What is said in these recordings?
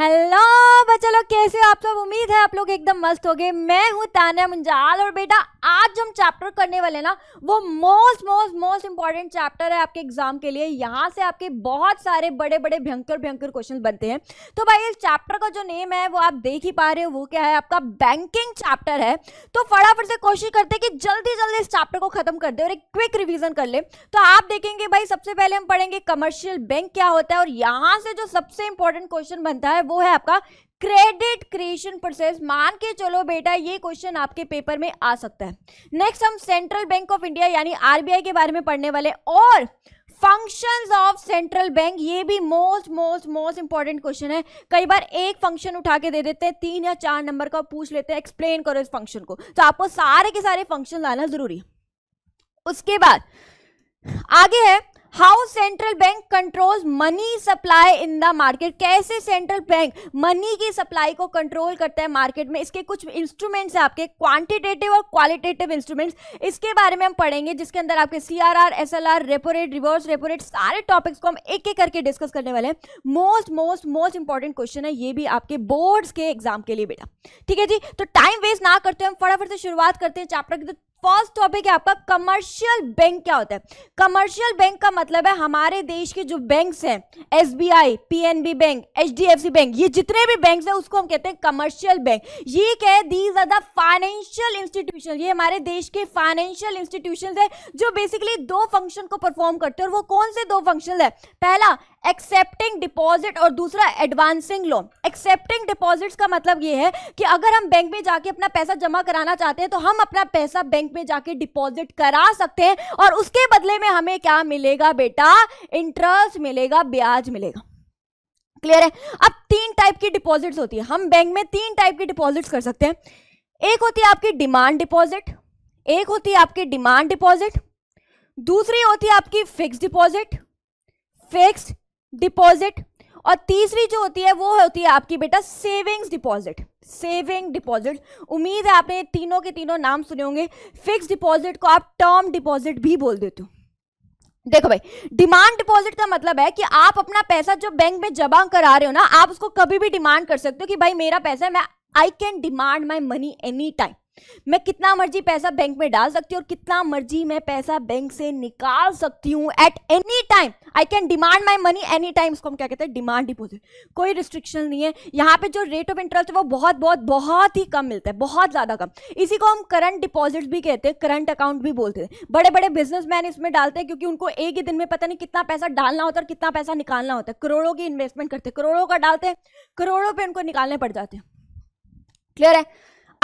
Hello बच्चा लोग कैसे हो आप सब उम्मीद है आप लोग एकदम मस्त हो गए मैं हूँ तान्या मुंजाल और बेटा आज जो हम चैप्टर करने वाले ना वो most most most important chapter है आपके एग्जाम के लिए यहाँ से आपके बहुत सारे बड़े बड़े भयंकर भयंकर क्वेश्चन बनते हैं तो भाई इस चैप्टर का जो नेम है वो आप देख ही पा रहे हो वो क्या है आपका बैंकिंग चैप्टर है तो फटाफट से कोशिश करते हैं कि जल्दी जल्दी इस चैप्टर को खत्म कर दे और एक क्विक रिविजन कर ले तो आप देखेंगे भाई सबसे पहले हम पढ़ेंगे कमर्शियल बैंक क्या होता है और यहाँ से जो सबसे इंपॉर्टेंट क्वेश्चन बनता है वो है आपका क्रेडिट क्रिएशन प्रोसेस मान के चलो बेटा ये क्वेश्चन आपके पेपर में आ सकता है नेक्स्ट हम सेंट्रल बैंक ऑफ इंडिया यानी आरबीआई के बारे में पढ़ने वाले और फंक्शंस ऑफ सेंट्रल बैंक ये भी most most most important question है कई बार एक फंक्शन उठा के दे देते हैं तीन या चार नंबर का पूछ लेते हैं एक्सप्लेन करो इस फंक्शन को तो आपको सारे के सारे फंक्शन लाना जरूरी है उसके बाद आगे है how central bank control money supply in the market कैसे सेंट्रल बैंक मनी की सप्लाई को कंट्रोल करता है मार्केट में इसके कुछ इंस्ट्रूमेंट्स हैं आपके क्वांटिटेटिव और क्वालिटेटिव इंस्ट्रूमेंट्स इसके बारे में हम पढ़ेंगे जिसके अंदर आपके C R R S L R repo rate reverse repo rate सारे टॉपिक्स को हम एक एक करके डिस्कस करने वाले हैं most most most important question है ये भी आपके बोर्ड्स के एग्जाम के लिए बेटा ठीक है जी तो टाइम वेस्ट ना करते हम फटाफट से शुरुआत करते हैं चैप्टर की तो फर्स्ट टॉपिक है आपका कमर्शियल बैंक क्या होता है कमर्शियल बैंक का मतलब है हमारे देश के जो बैंक्स हैं SBI, PNB bank HDFC bank ये जितने भी बैंक्स हैं उसको हम कहते हैं कमर्शियल बैंक ये क्या है these are the financial institution ये हमारे देश के फाइनेंशियल इंस्टीट्यूशन है जो बेसिकली दो फंक्शन को परफॉर्म करते हैं और वो कौन से दो फंक्शन है पहला एक्सेप्टिंग डिपॉजिट और दूसरा एडवांसिंग लोन एक्सेप्टिंग डिपॉजिट्स का मतलब ये है कि अगर हम बैंक में जाके अपना पैसा जमा कराना चाहते हैं तो हम अपना पैसा बैंक में जाके डिपॉजिट करा सकते हैं और उसके बदले में हमें क्या मिलेगा बेटा इंटरेस्ट मिलेगा ब्याज मिलेगा क्लियर है अब तीन टाइप की डिपॉजिट होती है हम बैंक में तीन टाइप की डिपॉजिट कर सकते हैं एक होती है आपकी डिमांड डिपॉजिट एक होती है आपकी डिमांड डिपॉजिट दूसरी होती है आपकी फिक्स डिपॉजिट फिक्स डिपॉजिट और तीसरी जो होती है वो होती है आपकी बेटा सेविंग्स डिपॉजिट सेविंग डिपॉजिट उम्मीद है आपने तीनों के तीनों नाम सुने होंगे फिक्स डिपॉजिट को आप टर्म डिपॉजिट भी बोल देते हो देखो भाई डिमांड डिपॉजिट का मतलब है कि आप अपना पैसा जो बैंक में जमा करा रहे हो ना आप उसको कभी भी डिमांड कर सकते हो कि भाई मेरा पैसा है मैं I can demand my money any time मैं कितना मर्जी पैसा बैंक में डाल सकती हूँ और कितना मर्जी मैं पैसा बैंक से निकाल सकती हूँ at any time I can demand my money any time उसको हम क्या कहते हैं डिमांड डिपोजिट कोई रिस्ट्रिक्शन नहीं है यहाँ पे जो रेट ऑफ इंटरेस्ट है वो बहुत बहुत बहुत ही कम मिलता है बहुत ज़्यादा कम इसी को हम करंट डिपॉजिट भी कहते हैं करंट अकाउंट भी बोलते हैं बड़े बड़े बिजनेस इसमें डालते हैं क्योंकि उनको एक ही दिन में पता नहीं कितना पैसा डालना होता है और कितना पैसा निकालना होता है करोड़ों की इन्वेस्टमेंट करते हैं करोड़ों का डालते हैं करोड़ों पर उनको निकालने पड़ जाते हैं क्लियर है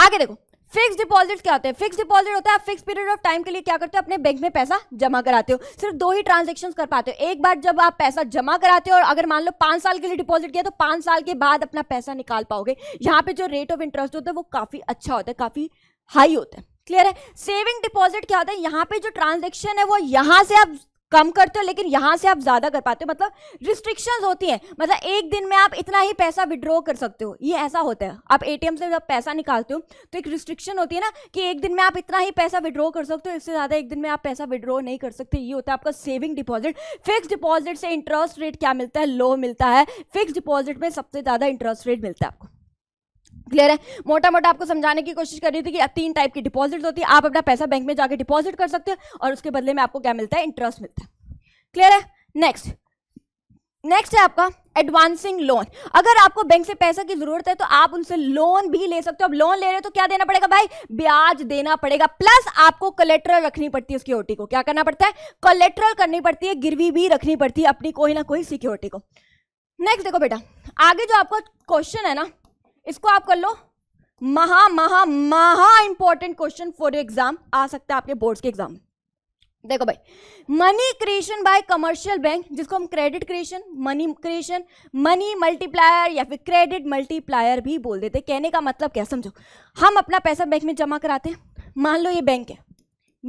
आगे देखो फिक्स डिपॉजिट क्या होते हैं फिक्स डिपॉजिट होता है फिक्स पीरियड ऑफ टाइम के लिए क्या करते हो अपने बैंक में पैसा जमा कराते हो सिर्फ दो ही ट्रांजेक्शन कर पाते हो एक बार जब आप पैसा जमा कराते हो और अगर मान लो पांच साल के लिए डिपॉजिट किया तो पांच साल के बाद अपना पैसा निकाल पाओगे यहाँ पे जो रेट ऑफ इंटरेस्ट होता है वो काफी अच्छा होता है काफी हाई होता है क्लियर है सेविंग डिपॉजिट क्या होता है यहाँ पे जो ट्रांजेक्शन है वो यहाँ से आप कम करते हो लेकिन यहाँ से आप ज़्यादा कर पाते हो मतलब रिस्ट्रिक्शंस होती हैं मतलब एक दिन में आप इतना ही पैसा विड्रॉ कर सकते हो ये ऐसा होता है आप एटीएम से जब पैसा निकालते हो तो एक रिस्ट्रिक्शन होती है ना कि एक दिन में आप इतना ही पैसा विड्रॉ कर सकते हो इससे ज़्यादा एक दिन में आप पैसा विड्रॉ नहीं कर सकते ये होता है आपका सेविंग डिपॉजिट फिक्स डिपॉजिट से इंटरेस्ट रेट क्या मिलता है लो मिलता है फिक्स डिपॉजिट में सबसे ज़्यादा इंटरेस्ट रेट मिलता है आपको क्लियर है मोटा मोटा आपको समझाने की कोशिश कर रही थी कि तीन टाइप की डिपॉजिट होती है आप अपना पैसा बैंक में जाकर डिपॉजिट कर सकते हो और उसके बदले में आपको क्या मिलता है इंटरेस्ट मिलता है क्लियर है नेक्स्ट नेक्स्ट है आपका एडवांसिंग लोन अगर आपको बैंक से पैसा की जरूरत है तो आप उनसे लोन भी ले सकते हो अब लोन ले रहे हो तो क्या देना पड़ेगा भाई ब्याज देना पड़ेगा प्लस आपको कलेक्ट्रल रखनी पड़ती है उसकी ओटी को क्या करना पड़ता है कलेक्ट्रल करनी पड़ती है गिरवी भी रखनी पड़ती है अपनी कोई ना कोई सिक्योरिटी को नेक्स्ट देखो बेटा आगे जो आपका क्वेश्चन है ना इसको आप कर लो महा महा महा इंपॉर्टेंट क्वेश्चन फॉर एग्जाम आ सकता है आपके बोर्ड्स के एग्जाम देखो भाई money creation by commercial bank जिसको हम credit creation money creation money multiplier या फिर क्रेडिट मल्टीप्लायर भी बोल देते कहने का मतलब क्या समझो हम अपना पैसा बैंक में जमा कराते हैं मान लो ये बैंक है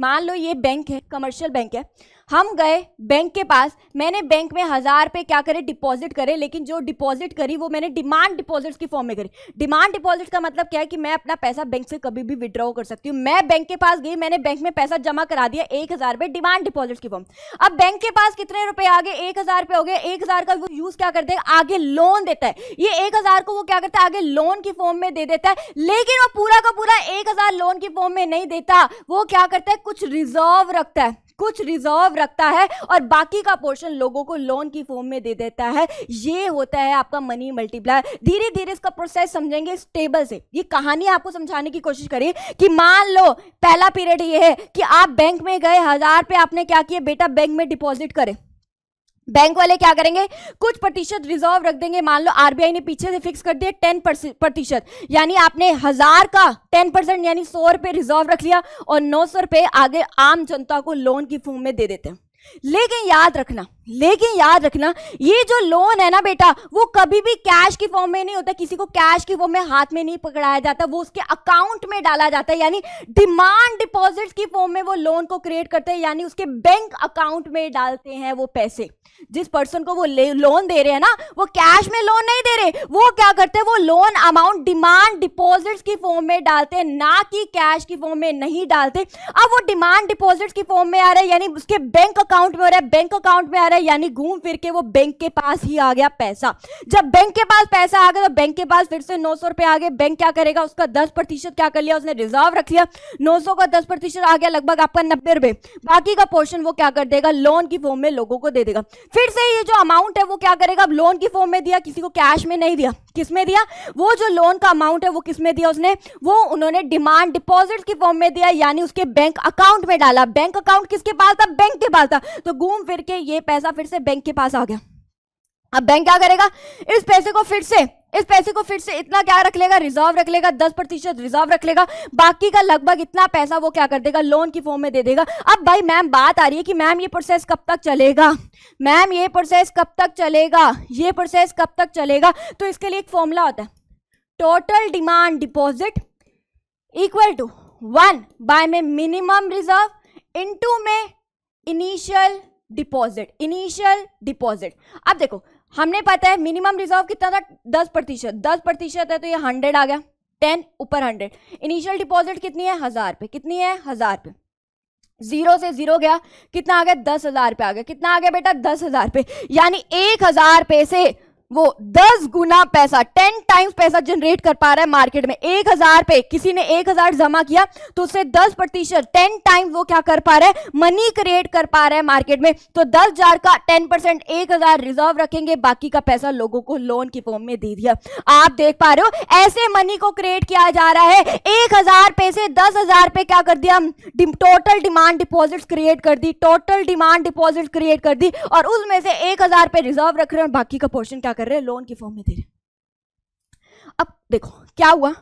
मान लो ये बैंक है कमर्शियल बैंक है हम गए बैंक के पास मैंने बैंक में हज़ार रुपये क्या करे डिपॉजिट करे लेकिन जो डिपॉजिट करी वो मैंने डिमांड डिपॉजिट की फॉर्म में करी डिमांड डिपॉजिट का मतलब क्या है कि मैं अपना पैसा बैंक से कभी भी विड्रॉ कर सकती हूँ मैं बैंक के पास गई मैंने बैंक में पैसा जमा करा दिया एक हज़ार रुपये डिमांड डिपॉजिट की फॉर्म अब बैंक के पास कितने रुपए आ गए एक हज़ार रुपये हो गए एक हज़ार का वो यूज़ क्या करते हैं आगे लोन देता है ये एक हज़ार को वो क्या करता है आगे लोन की फॉर्म में दे देता है लेकिन वो पूरा का पूरा एक हज़ार लोन की फॉर्म में नहीं देता वो क्या करता है कुछ रिजर्व रखता है कुछ रिजर्व रखता है और बाकी का पोर्शन लोगों को लोन की फॉर्म में दे देता है ये होता है आपका मनी मल्टीप्लायर धीरे धीरे इसका प्रोसेस समझेंगे इस टेबल से ये कहानी आपको समझाने की कोशिश करिए कि मान लो पहला पीरियड ये है कि आप बैंक में गए हजार पे आपने क्या किया बेटा बैंक में डिपॉजिट करें बैंक वाले क्या करेंगे कुछ प्रतिशत रिजर्व रख देंगे मान लो आरबीआई ने पीछे से फिक्स कर दिया टेन प्रतिशत यानी आपने हजार का टेन परसेंट यानी सौ रुपए रिजर्व रख लिया और नौ सौ रुपए आगे आम जनता को लोन की फॉर्म में दे देते हैं लेकिन याद रखना लेकिन याद रखना ये जो लोन है ना बेटा वो कभी भी कैश की फॉर्म में नहीं होता किसी को कैश की फॉर्म में हाथ में नहीं पकड़ाया जाता वो उसके अकाउंट में डाला जाता है यानी डिमांड डिपॉजिट्स की फॉर्म में वो लोन को क्रिएट करते हैं यानी उसके बैंक अकाउंट में डालते हैं वो पैसे जिस पर्सन को वो लोन दे रहे हैं ना वो कैश में लोन नहीं दे रहे वो क्या करते हैं वो लोन अमाउंट डिमांड डिपॉजिट्स की फॉर्म में डालते हैं ना कि कैश की फॉर्म में नहीं डालते अब वो डिमांड डिपॉजिट्स की फॉर्म में आ रहा है यानी उसके बैंक अकाउंट में हो रहा है बैंक अकाउंट में आ रहा है गया यानी घूम फिर के वो बैंक के पास ही आ गया पैसा जब बैंक के पास पैसा आ गया तो बैंक के पास फिर से नौ सौ रुपये आ गए बैंक क्या करेगा उसका दस प्रतिशत क्या कर लिया उसने रिजर्व रख लिया नौ सौ का दस प्रतिशत आ गया लगभग आपका नब्बे रुपए बाकी का पोर्शन वो क्या कर देगा लोन की फॉर्म में लोगों को दे देगा फिर से ये जो अमाउंट है वो क्या करेगा अब लोन की फॉर्म में दिया किसी को कैश में नहीं दिया किस में दिया वो जो लोन का अमाउंट है वो किस में दिया उसने वो उन्होंने डिमांड डिपॉजिट की फॉर्म में दिया यानी उसके बैंक अकाउंट में डाला बैंक अकाउंट किसके पास था बैंक के पास था तो घूम फिर के ये पैसा पैसा फिर से बैंक के पास आ गया अब बैंक क्या करेगा इस पैसे को फिर से इस पैसे को फिर से इतना क्या रख लेगा रिजर्व रख लेगा दस प्रतिशत रिजर्व रख लेगा बाकी का लगभग इतना पैसा वो क्या कर देगा लोन की फॉर्म में दे देगा अब भाई मैम बात आ रही है कि मैम ये प्रोसेस कब तक चलेगा मैम ये प्रोसेस कब तक चलेगा ये प्रोसेस कब तक चलेगा तो इसके लिए एक फॉर्मूला होता है total demand deposit equal to one by में मिनिमम रिजर्व इनटू में इनिशियल डिपॉजिट इनिशियल डिपॉजिट अब देखो हमने पता है मिनिमम रिजर्व कितना था दस प्रतिशत दस प्रतिशत है तो ये हंड्रेड आ गया टेन ऊपर हंड्रेड इनिशियल डिपॉजिट कितनी है हजार पे कितनी है हजार पे जीरो से जीरो गया कितना आ गया दस हजार पे आ गया कितना आ गया बेटा दस हजार पे यानी एक हजार पे से वो दस गुना पैसा टेन टाइम्स पैसा जनरेट कर पा रहा है मार्केट में एक हजार पे किसी ने एक हजार जमा किया तो उससे दस प्रतिशत टेन टाइम वो क्या कर पा रहा है मनी क्रिएट कर पा रहा है मार्केट में तो दस हजार का टेन परसेंट एक हजार रिजर्व रखेंगे बाकी का पैसा लोगों को लोन की फॉर्म में दे दिया आप देख पा रहे हो ऐसे मनी को क्रिएट किया जा रहा है एक हजार पे से दस हजार पे क्या कर दिया टोटल डिमांड डिपोजिट क्रिएट कर दी टोटल डिमांड डिपोजिट क्रिएट कर दी और उसमें से एक हजार पे रिजर्व रख रहे हैं बाकी का पोर्शन क्या कर रहे हैं लोन की फॉर्म में दे रहे अब देखो क्या हुआ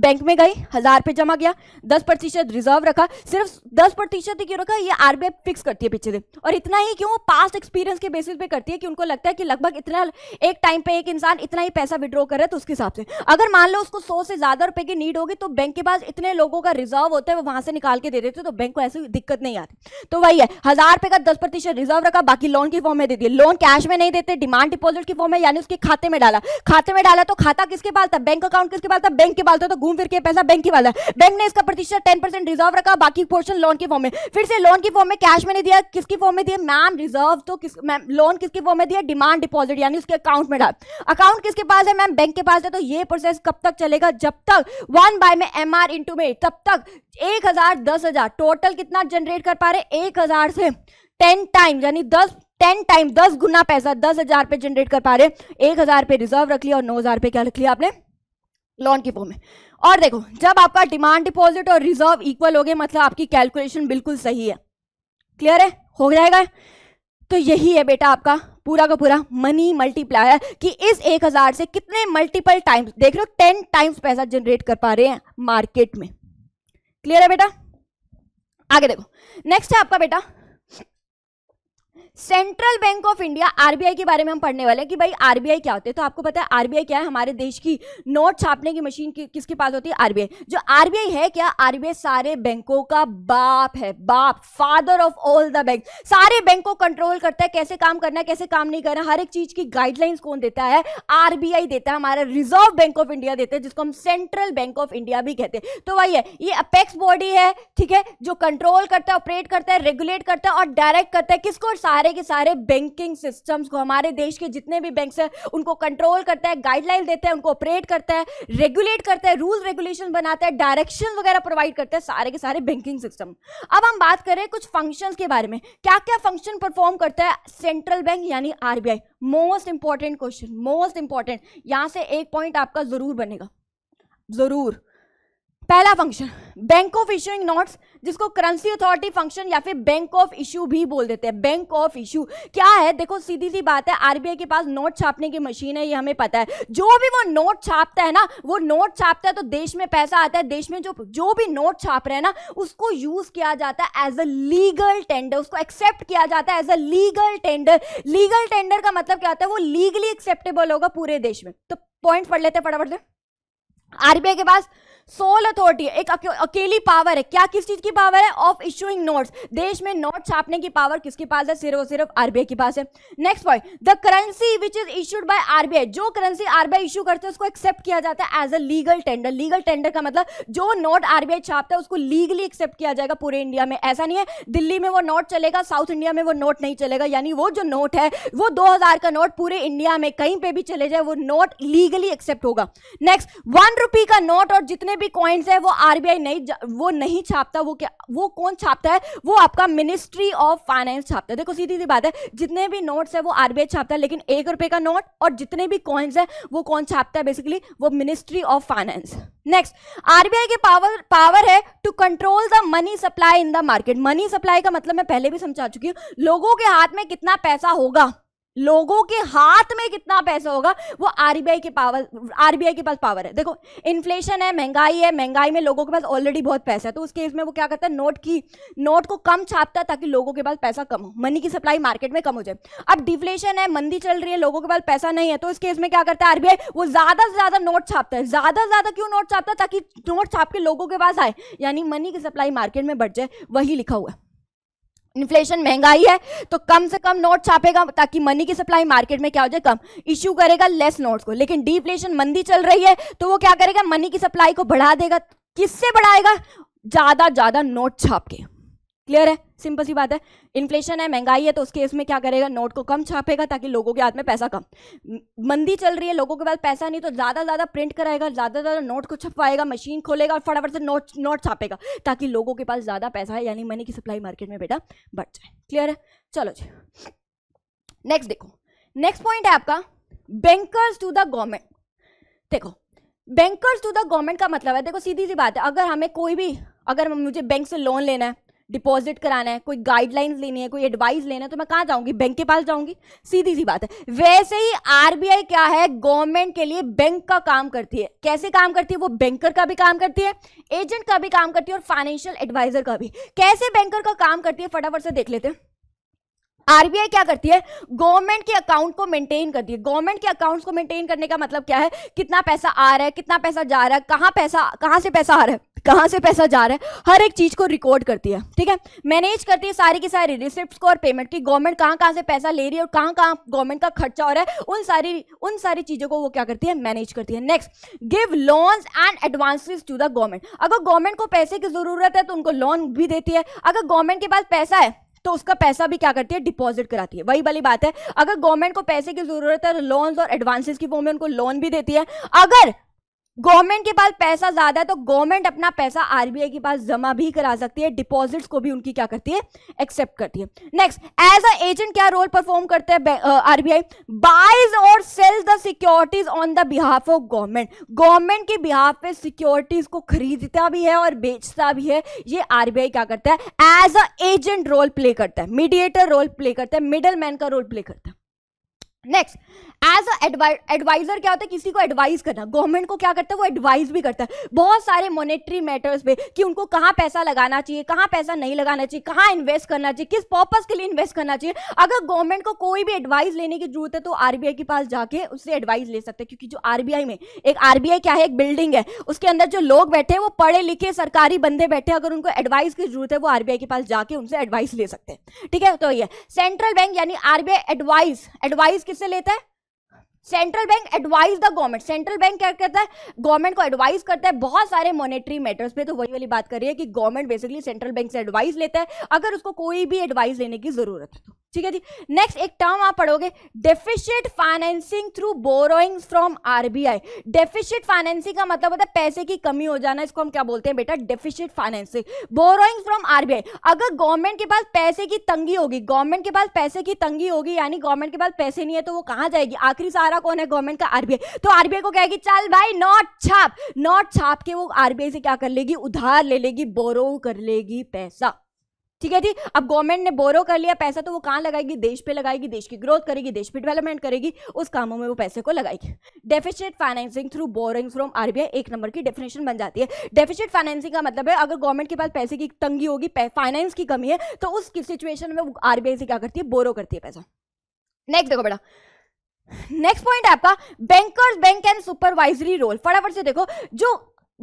बैंक में गई हजार रुपये जमा किया दस प्रतिशत रिजर्व रखा सिर्फ दस प्रतिशत ही क्यों रखा ये आरबीआई फिक्स करती है पीछे से और इतना ही क्यों पास्ट एक्सपीरियंस के बेसिस पे करती है कि उनको लगता है कि लगभग इतना एक टाइम पे एक इंसान इतना ही पैसा विड्रॉ कर रहा है तो उसके हिसाब से अगर मान लो उसको सौ से ज्यादा रुपए की नीड होगी तो बैंक के पास इतने लोगों का रिजर्व होता है वो वहां से निकाल के दे देते तो बैंक को ऐसी दिक्कत नहीं आती तो वही है हजार रुपए का दस प्रतिशत रिजर्व रखा बाकी लोन की फॉर्म में दे दिए लोन कैश में नहीं देते डिमांड डिपोजिट की फॉर्म में यानी उसके खाते में डाला खाते में डाला तो खाता किसके पास था बैंक अकाउंट किसके पास था बैंक के पास था तो घूम फिर के पैसा बैंक ही वाला है बैंक ने इसका प्रतिशत टेन परसेंट रिजर्व रखा बाकी पोर्शन लोन के फॉर्म में फिर से लोन की फॉर्म में कैश में नहीं दिया किसकी फॉर्म में दिया मैम रिजर्व तो किस मैम लोन किसके फॉर्म में दिया डिमांड डिपॉजिट यानी उसके अकाउंट में डाल अकाउंट किसके पास है मैम बैंक के पास है तो ये प्रोसेस कब तक चलेगा जब तक वन बाय में एम आर इंटू में तब तक एक हजार दस हजार टोटल कितना जनरेट कर पा रहे एक हजार से टेन टाइम यानी दस टेन टाइम दस गुना पैसा दस हजार पे जनरेट कर पा रहे एक हजार पे रिजर्व रख लिया और नौ हजार पे क्या रख लिया आपने लोन की फॉर्म में और देखो जब आपका डिमांड डिपॉजिट और रिजर्व इक्वल हो गए मतलब आपकी कैलकुलेशन बिल्कुल सही है क्लियर है हो जाएगा तो यही है बेटा आपका पूरा का पूरा मनी मल्टीप्लायर कि इस एक हजार से कितने मल्टीपल टाइम्स देख लो टेन टाइम्स पैसा जनरेट कर पा रहे हैं मार्केट में क्लियर है बेटा आगे देखो नेक्स्ट है आपका बेटा central bank of India RBI के बारे में हम पढ़ने वाले हैं कि भाई आरबीआई क्या होते हैं तो आपको पता है आरबीआई क्या है हमारे देश की नोट छापने की मशीन कि, किसके पास होती है आरबीआई जो आरबीआई है क्या आरबीआई सारे बैंकों का बाप है बाप father of all the bank सारे बैंक को कंट्रोल करता है कैसे काम करना है कैसे काम नहीं करना हर एक चीज की गाइडलाइंस कौन देता है आरबीआई देता है हमारा रिजर्व बैंक ऑफ इंडिया देता है जिसको हम सेंट्रल बैंक ऑफ इंडिया भी कहते हैं तो वही है ये अपेक्स बॉडी है ठीक है जो कंट्रोल करता है ऑपरेट करता है रेगुलेट करता है और डायरेक्ट करता है किसको सारे सारे के सारे बैंकिंग सिस्टम्स को हमारे देश के जितने भी बैंक्स हैं उनको कंट्रोल करता है गाइडलाइन देता है उनको ऑपरेट करता है रेगुलेट करता है रूल रेगुलेशन बनाता है डायरेक्शन वगैरह प्रोवाइड करता है सारे के सारे बैंकिंग सिस्टम अब हम बात करें कुछ फंक्शंस के बारे में क्या क्या फंक्शन परफॉर्म करता है सेंट्रल बैंक यानी are most important question most important यहाँ से एक पॉइंट आपका जरूर बनेगा जरूर पहला function bank of issuing notes जिसको करेंसी अथॉरिटी फंक्शन या फिर बैंक ऑफ इशू भी बोल देते हैं बैंक ऑफ इशू क्या है देखो सीधी सी बात है आरबीआई के पास नोट छापने की मशीन है ये हमें पता है जो भी वो नोट छापता है ना वो नोट छापता है तो देश में पैसा आता है देश में जो जो भी नोट छाप रहे हैं ना उसको यूज किया जाता है एज अ लीगल टेंडर उसको एक्सेप्ट किया जाता है as a legal tender legal tender का मतलब क्या होता है वो लीगली एक्सेप्टेबल होगा पूरे देश में तो पॉइंट पढ़ लेते हैं फटाफट से आरबीआई के पास सोल अथॉरिटी एक अकेली पावर है क्या किस चीज की पावर है ऑफ इश्यूइंग नोट्स देश में नोट छापने की पावर किसके पास है सिर्फ और सिर्फ आरबीआई के पास है next point the currency which is issued by RBI जो करेंसी आरबीआई इश्यू करते हैं उसको एक्सेप्ट किया जाता है as a legal tender legal tender का मतलब जो नोट आरबीआई छापता है उसको लीगली एक्सेप्ट किया जाएगा पूरे इंडिया में ऐसा नहीं है दिल्ली में वो नोट चलेगा साउथ इंडिया में वो नोट नहीं चलेगा यानी वो जो नोट है वो दो का नोट पूरे इंडिया में कहीं पे भी चले जाए वो नोट लीगली एक्सेप्ट होगा नेक्स्ट वन रुपी का नोट और जितने जितने भी कॉइन्स है वो आरबीआई नहीं वो नहीं छापता वो क्या वो कौन छापता है वो आपका मिनिस्ट्री ऑफ फाइनेंस छापता है देखो सीधी सी बात है जितने भी नोट्स है वो आरबीआई छापता है लेकिन एक रुपए का नोट और जितने भी कॉइन्स है वो कौन छापता है बेसिकली वो ministry of finance next RBI के पावर पावर है to control the money supply in the market money supply का मतलब मैं पहले भी समझा चुकी हूँ लोगों के हाथ में कितना पैसा होगा लोगों के हाथ में कितना पैसा होगा वो आरबीआई के पावर आरबीआई के पास पावर है देखो इन्फ्लेशन है महंगाई है महंगाई में लोगों के पास ऑलरेडी बहुत पैसा है तो उस केस में वो क्या करता है नोट की नोट को कम छापता है ताकि लोगों के पास पैसा कम हो मनी की सप्लाई मार्केट में कम हो जाए अब डिफ्लेशन है मंदी चल रही है लोगों के पास पैसा नहीं है तो उसके केस में क्या करता है आरबीआई वो ज्यादा से ज्यादा नोट छापता है ज्यादा से ज्यादा क्यों नोट छापता है ताकि नोट छाप के लोगों के पास आए यानी मनी की सप्लाई मार्केट में बढ़ जाए वही लिखा हुआ है इन्फ्लेशन महंगाई है तो कम से कम नोट छापेगा ताकि मनी की सप्लाई मार्केट में क्या हो जाए कम इश्यू करेगा लेस नोट्स को लेकिन डीफ्लेशन मंदी चल रही है तो वो क्या करेगा मनी की सप्लाई को बढ़ा देगा किससे बढ़ाएगा ज़्यादा ज़्यादा नोट छाप के क्लियर है सिंपल सी बात है इन्फ्लेशन है महंगाई है तो उसके इसमें क्या करेगा नोट को कम छापेगा ताकि लोगों के हाथ में पैसा कम मंदी चल रही है लोगों के पास पैसा नहीं तो ज़्यादा ज़्यादा प्रिंट कराएगा ज़्यादा ज़्यादा नोट को छपवाएगा मशीन खोलेगा और फटाफट से नोट नोट छापेगा ताकि लोगों के पास ज़्यादा पैसा है यानी मनी की सप्लाई मार्केट में बेटा बढ़ जाए क्लियर है चलो जी नेक्स्ट देखो नेक्स्ट पॉइंट है आपका बैंकर्स टू द गवर्नमेंट देखो बैंकर्स टू द गवर्नमेंट का मतलब है देखो सीधी सी बात है अगर हमें कोई भी अगर मुझे बैंक से लोन लेना है डिपॉजिट कराना है कोई गाइडलाइंस लेनी है कोई एडवाइस लेना है तो मैं कहाँ जाऊंगी बैंक के पास जाऊंगी सीधी सी बात है वैसे ही आरबीआई क्या है गवर्नमेंट के लिए बैंक का काम करती है कैसे काम करती है वो बैंकर का भी काम करती है एजेंट का भी काम करती है और फाइनेंशियल एडवाइजर का भी कैसे बैंकर का काम करती है फटाफट से देख लेते हैं आरबीआई क्या करती है गवर्नमेंट के अकाउंट को मेंटेन करती है गवर्नमेंट के अकाउंट्स को मेंटेन करने का मतलब क्या है कितना पैसा आ रहा है कितना पैसा जा रहा है कहाँ पैसा कहाँ से पैसा आ रहा है कहाँ से पैसा जा रहा है हर एक चीज को रिकॉर्ड करती है ठीक है मैनेज करती है सारी की सारी रिसिप्ट को और पेमेंट की गवर्नमेंट कहाँ कहाँ से पैसा ले रही है और कहाँ कहाँ गवर्नमेंट का खर्चा हो रहा है उन सारी उन सारी चीजों को वो क्या करती है मैनेज करती है next give loans and advances to the government अगर गवर्नमेंट को पैसे की जरूरत है तो उनको लोन भी देती है अगर गवर्नमेंट के पास पैसा है तो उसका पैसा भी क्या करती है डिपॉजिट कराती है वही वाली बात है अगर गवर्नमेंट को पैसे की जरूरत है लोन्स तो और एडवांसेस की फॉर्म में उनको लोन भी देती है अगर गवर्नमेंट के पास पैसा ज्यादा है तो गवर्नमेंट अपना पैसा आरबीआई के पास जमा भी करा सकती है डिपॉजिट्स को भी उनकी क्या करती है एक्सेप्ट करती है नेक्स्ट एज अ एजेंट क्या रोल परफॉर्म करते हैं आरबीआई बाइज और sell the securities on the behalf of government government के बिहाफ पे सिक्योरिटीज को खरीदता भी है और बेचता भी है ये आरबीआई क्या करता है as a agent role play करता है मीडिएटर रोल प्ले करता है मिडल मैन का रोल प्ले करता है नेक्स्ट एज एडवाइजर क्या होता है किसी को एडवाइस करना गवर्नमेंट को क्या करता है वो एडवाइस भी करता है बहुत सारे मॉनेटरी मैटर्स पे कि उनको कहाँ पैसा लगाना चाहिए कहाँ पैसा नहीं लगाना चाहिए कहाँ इन्वेस्ट करना चाहिए किस पर्पज के लिए इन्वेस्ट करना चाहिए अगर गवर्नमेंट को कोई भी एडवाइस लेने की जरूरत है तो आरबीआई के पास जाके उससे एडवाइस ले सकते हैं क्योंकि जो आरबीआई में एक आरबीआई क्या है एक बिल्डिंग है उसके अंदर जो लोग बैठे हैं वो पढ़े लिखे सरकारी बंदे बैठे अगर उनको एडवाइस की जरूरत है वो आरबीआई के पास जाके उनसे एडवाइस ले सकते हैं ठीक है तो ये सेंट्रल बैंक यानी आरबीआई एडवाइस एडवाइस किससे लेता है central bank advise the government central bank क्या करता है गवर्नमेंट को एडवाइज करता है बहुत सारे मॉनेटरी मैटर्स पे तो वही वाली बात कर रही है कि गवर्नमेंट बेसिकली सेंट्रल बैंक से एडवाइस लेता है अगर उसको कोई भी एडवाइस लेने की जरूरत है तो ठीक है जी नेक्स्ट एक टर्म आप पढ़ोगे deficit financing through borrowing from RBI deficit financing का मतलब होता है पैसे की कमी हो जाना इसको हम क्या बोलते हैं बेटा deficit financing borrowing from RBI अगर गवर्नमेंट के पास पैसे की तंगी होगी गवर्नमेंट के पास पैसे की तंगी होगी यानी गवर्नमेंट के पास पैसे नहीं है तो वो कहां जाएगी आखिरी सारा बेचारा कौन है गवर्नमेंट का आरबीआई तो आरबीआई को कहेगी चल भाई नोट छाप नोट छाप के वो आरबीआई से क्या कर लेगी उधार ले लेगी बोरो कर लेगी पैसा ठीक है जी अब गवर्नमेंट ने बोरो कर लिया पैसा तो वो कहाँ लगाएगी देश पे लगाएगी देश की ग्रोथ करेगी देश पे डेवलपमेंट करेगी उस कामों में वो पैसे को लगाएगी deficit financing through borrowing from RBI एक नंबर की डेफिनेशन बन जाती है डेफिशिट फाइनेंसिंग का मतलब है अगर गवर्नमेंट के पास पैसे की तंगी होगी फाइनेंस की कमी है तो उस सिचुएशन में आरबीआई से क्या करती है बोरो करती है पैसा नेक्स्ट देखो बेटा नेक्स्ट पॉइंट है आपका bankers bank and supervisory role फटाफट से देखो जो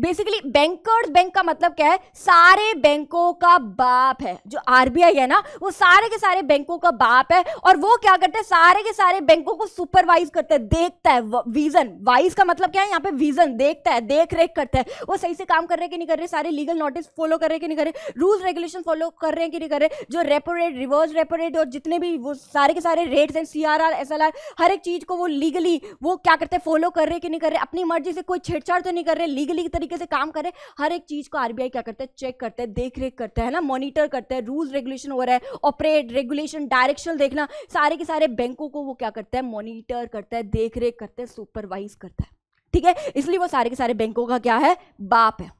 बेसिकली बैंकर्स बैंक का मतलब क्या है सारे बैंकों का बाप है जो आरबीआई है ना वो सारे के सारे बैंकों का बाप है और वो क्या करते हैं सारे के सारे बैंकों को सुपरवाइज करते हैं देखता है विजन वाइज का मतलब क्या है यहाँ पे विजन देखता है देख रेख करता है वो सही से काम कर रहे कि नहीं कर रहे सारे लीगल नोटिस फॉलो कर रहे कि नहीं कर रहे रूल रेगुलेशन फॉलो कर रहे हैं कि नहीं कर रहे जो repo rate reverse repo rate और जितने भी वो सारे के सारे रेट्स हैं C R R S L R हर एक चीज को वो लीगली वो क्या करते हैं फॉलो कर रहे कि नहीं कर रहे अपनी मर्जी से कोई छेड़छाड़ तो नहीं कर रहे लीगली तरीके तरीके से काम करे हर एक चीज़ को आरबीआई क्या करता है चेक करता है देख रेख करता है ना मॉनिटर करता है रूल रेगुलेशन हो रहा है ऑपरेट रेगुलेशन डायरेक्शन देखना सारे के सारे बैंकों को वो क्या करता है मॉनिटर करता है देख रेख करता है सुपरवाइज करता है ठीक है इसलिए वो सारे के सारे बैंकों का क्या है बाप है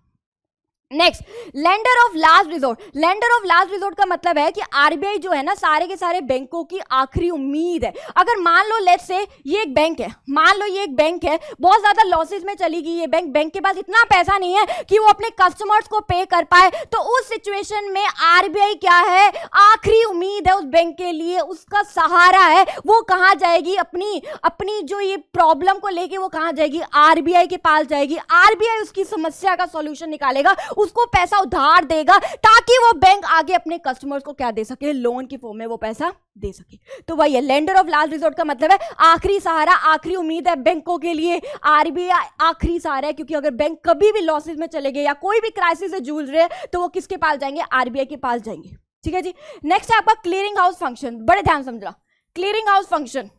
next lender of last resort lender of last resort का मतलब है कि आरबीआई जो है ना सारे के सारे बैंकों की आखिरी उम्मीद है अगर मान लो लेट से ये एक बैंक है मान लो ये एक बैंक है बहुत ज्यादा लॉसेज में चली गई ये बैंक बैंक के पास इतना पैसा नहीं है कि वो अपने कस्टमर्स को पे कर पाए तो उस सिचुएशन में आर क्या है आखिरी उम्मीद है उस बैंक के लिए उसका सहारा है वो कहाँ जाएगी अपनी अपनी जो ये प्रॉब्लम को लेके वो कहाँ जाएगी आर के पास जाएगी आर उसकी समस्या का सोल्यूशन निकालेगा उसको पैसा उधार देगा ताकि वो बैंक आगे अपने कस्टमर्स को क्या दे सके लोन की फॉर्म में वो पैसा दे सके तो वही है लेंडर ऑफ लास्ट रिजोर्ट का मतलब है आखिरी सहारा आखिरी उम्मीद है बैंकों के लिए आरबीआई आखिरी सहारा है क्योंकि अगर बैंक कभी भी लॉसेज में चले गए या कोई भी क्राइसिस से जूझ रहे हैं तो वो किसके पास जाएंगे आरबीआई के पास जाएंगे ठीक है जी नेक्स्ट है आपका क्लियरिंग हाउस फंक्शन बड़े ध्यान समझना क्लियरिंग हाउस फंक्शन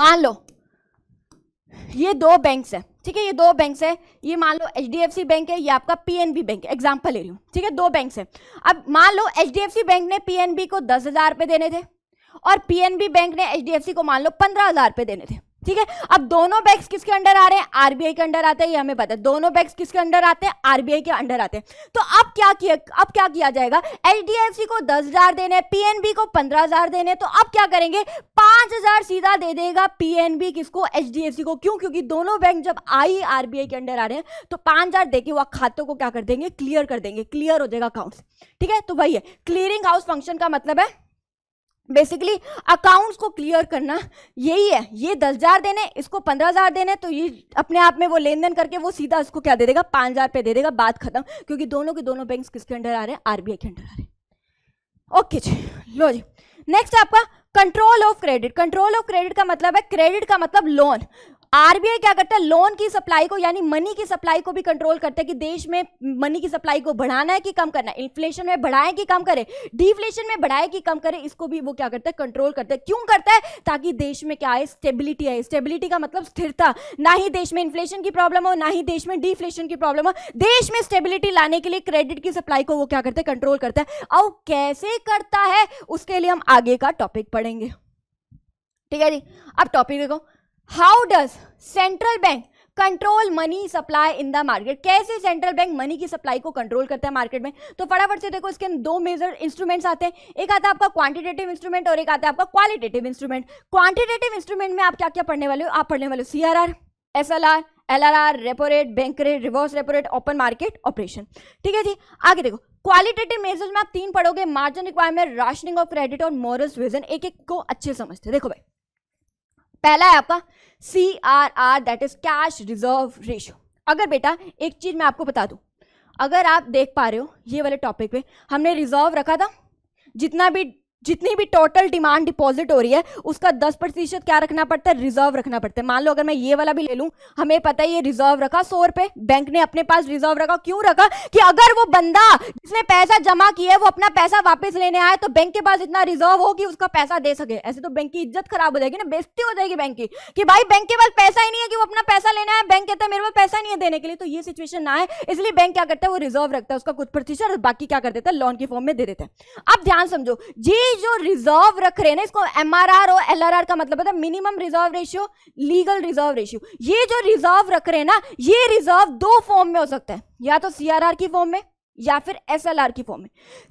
मान लो ये दो बैंक्स हैं ठीक है ये दो बैंक है ये मान लो एच बैंक है ये आपका पीएनबी बैंक है एग्जाम्पल ले रही हूँ ठीक है दो बैंक है अब मान लो एच बैंक ने पीएनबी को दस हजार रुपए देने थे और पीएनबी बैंक ने एच को मान लो पंद्रह हजार रुपये देने थे ठीक है अब दोनों बैंक्स किसके अंडर आ रहे हैं आरबीआई के अंडर आते हैं ये हमें पता है दोनों बैंक्स किसके अंडर आते हैं आरबीआई के अंडर आते हैं तो अब क्या किया अब क्या किया जाएगा सी को दस हजार देने पीएनबी को पंद्रह हजार देने तो अब क्या करेंगे पांच हजार सीधा दे देगा पीएनबी किसको सी को क्यों क्योंकि दोनों बैंक जब आई आरबीआई के अंडर आ रहे हैं तो पांच हजार दे के वह खातों को क्या कर देंगे क्लियर कर देंगे क्लियर हो जाएगा अकाउंट ठीक है तो वही है क्लियरिंग हाउस फंक्शन का मतलब है बेसिकली अकाउंट्स को क्लियर करना यही है ये दस हज़ार देने इसको पंद्रह हज़ार देने तो ये अपने आप में वो लेन देन करके वो सीधा इसको क्या दे देगा पांच हज़ार पे दे देगा बात खत्म क्योंकि दोनों के दोनों बैंक किसके अंडर आ रहे हैं आरबीआई के अंडर आ रहे ओके जी लो जी नेक्स्ट आपका control of credit control of credit का मतलब है क्रेडिट का मतलब लोन आरबीआई क्या करता है लोन की सप्लाई को यानी मनी की सप्लाई को भी कंट्रोल करता है कि देश में मनी की सप्लाई को बढ़ाना है कि कम करना है इन्फ्लेशन में बढ़ाए कि कम करे डिफ्लेशन में बढ़ाए कि कम करे इसको भी वो क्या करता है कंट्रोल करता है क्यों करता है ताकि देश में क्या है स्टेबिलिटी है स्टेबिलिटी का मतलब स्थिरता ना ही देश में इन्फ्लेशन की प्रॉब्लम हो ना ही देश में डिफ्लेशन की प्रॉब्लम हो देश में स्टेबिलिटी लाने के लिए क्रेडिट की सप्लाई को वो क्या करता है कंट्रोल करता है और कैसे करता है उसके लिए हम आगे का टॉपिक पढ़ेंगे ठीक है जी अब टॉपिक देखो how does central bank control money supply in the market कैसे सेंट्रल बैंक मनी की सप्लाई को कंट्रोल करता है मार्केट में तो फटाफट से देखो इसके दो मेजर इंस्ट्रूमेंट्स आते हैं एक आता है आपका क्वांटिटेटिव इंस्ट्रूमेंट और एक आता है आपका क्वालिटेटिव इंस्ट्रूमेंट क्वांटिटेटिव इंस्ट्रूमेंट में आप क्या क्या पढ़ने वाले हो आप पढ़ने वाले हो C R R S L R L R R repo rate bank rate reverse repo rate open market operation ठीक है जी आगे देखो क्वालिटेटिव मेजर्स में आप तीन पढ़ोगे margin requirement rationing of credit और मॉरल विजन एक एक को अच्छे समझते देखो भाई पहला है आपका C R R that is cash reserve ratio अगर बेटा एक चीज़ मैं आपको बता दूँ अगर आप देख पा रहे हो ये वाले टॉपिक पे हमने रिजर्व रखा था जितना भी जितनी भी टोटल डिमांड डिपॉजिट हो रही है उसका दस प्रतिशत क्या रखना पड़ता है रिजर्व रखना पड़ता है मान लो अगर मैं ये वाला भी ले लूँ हमें पता है ये रिजर्व रखा सौ रुपए बैंक ने अपने पास रिजर्व रखा क्यों रखा कि अगर वो बंदा जिसने पैसा जमा किया है वो अपना पैसा वापस लेने आए तो बैंक के पास इतना रिजर्व हो कि उसका पैसा दे सके ऐसे तो बैंक की इज्जत खराब हो जाएगी ना बेस्ती हो जाएगी बैंक की कि भाई बैंक के पास पैसा ही नहीं है कि वो अपना पैसा लेना है बैंक कहता है मेरे पास पैसा नहीं है देने के लिए तो ये सिचुएशन ना है इसलिए बैंक क्या करता है वो रिजर्व रखता है उसका कुछ प्रतिशत बाकी क्या कर देता है लोन के फॉर्म में दे देता है अब ध्यान समझो जी जो रिजर्व रख रहे हैं ना इसको एमआरआर और एलआरआर का मतलब है minimum reserve ratio legal reserve ratio ये जो रिजर्व रख रहे हैं ना ये रिजर्व दो फॉर्म में हो सकता है या तो सीआरआर की फॉर्म में या फिर एसएलआर की फॉर्म में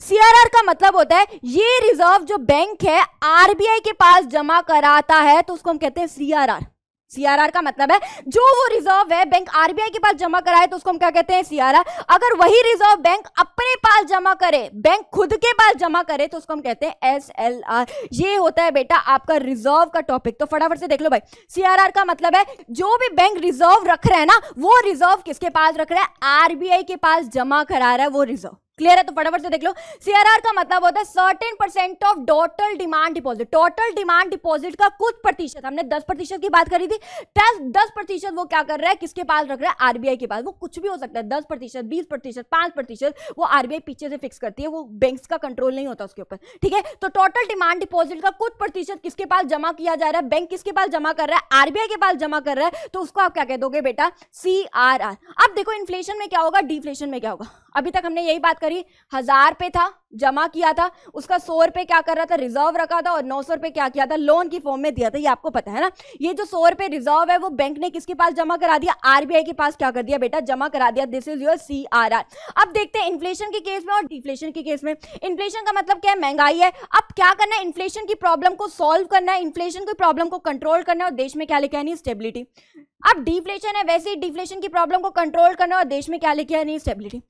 सीआरआर का मतलब होता है ये रिजर्व जो बैंक है आरबीआई के पास जमा कराता है तो उसको हम कहते हैं सीआरआर सीआरआर का मतलब है जो वो रिजर्व है बैंक आरबीआई के पास जमा कराए तो उसको हम क्या कहते हैं सीआरआर अगर वही रिजर्व बैंक अपने पास जमा करे बैंक खुद के पास जमा करे तो उसको हम कहते हैं एस एल आर ये होता है बेटा आपका रिजर्व का टॉपिक तो फटाफट से देख लो भाई सीआरआर का मतलब है जो भी बैंक रिजर्व रख रहे हैं ना वो रिजर्व किसके पास रख रहा है आरबीआई के पास जमा करा रहा है वो रिजर्व क्लियर है तो फटाफट से देख लो सीआरआर का मतलब होता है certain percent of total demand deposit total demand deposit का कुछ प्रतिशत हमने दस प्रतिशत की बात करी थी दस प्रतिशत वो क्या कर रहा है किसके पास रख रहा है आरबीआई के पास वो कुछ भी हो सकता है दस प्रतिशत बीस प्रतिशत पांच प्रतिशत वो आरबीआई पीछे से फिक्स करती है वो बैंक का कंट्रोल नहीं होता उसके ऊपर ठीक है तो टोटल डिमांड डिपॉजिट का कुछ प्रतिशत किसके पास जमा किया जा रहा है बैंक किसके पास जमा कर रहा है आरबीआई के पास जमा कर रहा है तो उसको आप क्या कह दोगे बेटा सी अब देखो इन्फ्लेशन में क्या होगा डिफ्लेशन में क्या होगा अभी तक हमने यही बात करी हजार पे था जमा किया था उसका सौ रुपए क्या कर रहा था रिजर्व रखा था और नौ सौ रुपए क्या किया था लोन की फॉर्म में दिया था ये आपको पता है ना ये जो सौ रुपये रिजर्व है वो बैंक ने किसके पास जमा करा दिया आरबीआई के पास क्या कर दिया बेटा जमा करा दिया this is your C R R अब देखते हैं इन्फ्लेशन के केस में और डिफ्लेशन के केस में इन्फ्लेशन का मतलब क्या है महंगाई है अब क्या करना है इन्फ्लेशन की प्रॉब्लम को सॉल्व करना है इन्फ्लेशन की प्रॉब्लम को कंट्रोल करना है और देश में क्या लेके आनी स्टेबिलिटी अब डिफ्लेशन है वैसे ही डिफ्लेशन की प्रॉब्लम को कंट्रोल करना और देश में क्या लेके आनी स्टेबिलिटी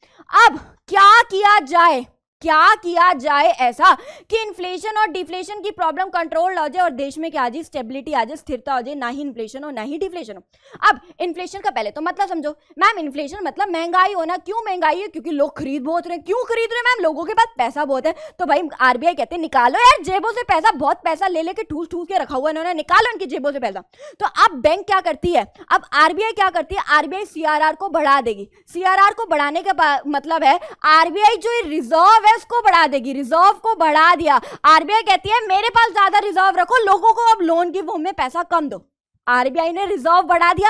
अब क्या किया जाए क्या किया जाए ऐसा कि इन्फ्लेशन और डिफ्लेशन की प्रॉब्लम कंट्रोल हो जाए और देश में क्या आ जाए स्टेबिलिटी आ जाए स्थिरता हो जाए ना ही इन्फ्लेशन हो ना ही डिफ्लेशन हो अब इन्फ्लेशन का पहले तो मतलब समझो मैम इन्फ्लेशन मतलब महंगाई होना क्यों महंगाई है क्योंकि लोग खरीद बहुत रहे हैं क्यों खरीद रहे हैं मैम लोगों के पास पैसा बहुत है तो भाई आरबीआई कहते हैं निकालो यार जेबों से पैसा बहुत पैसा ले लेके ठूस ठूस के रखा हुआ इन्होंने निकालो इनकी जेबों से पैसा तो अब बैंक क्या करती है अब आरबीआई क्या करती है आरबीआई सीआरआर को बढ़ा देगी सीआरआर को बढ़ाने का मतलब है आरबीआई जो रिजर्व है आरबीआई को बढ़ा देगी रिजर्व को बढ़ा दिया आरबीआई कहती है मेरे पास ज्यादा रिजर्व रखो लोगों को अब लोन की फॉर्म में पैसा कम दो आरबीआई ने रिजर्व बढ़ा दिया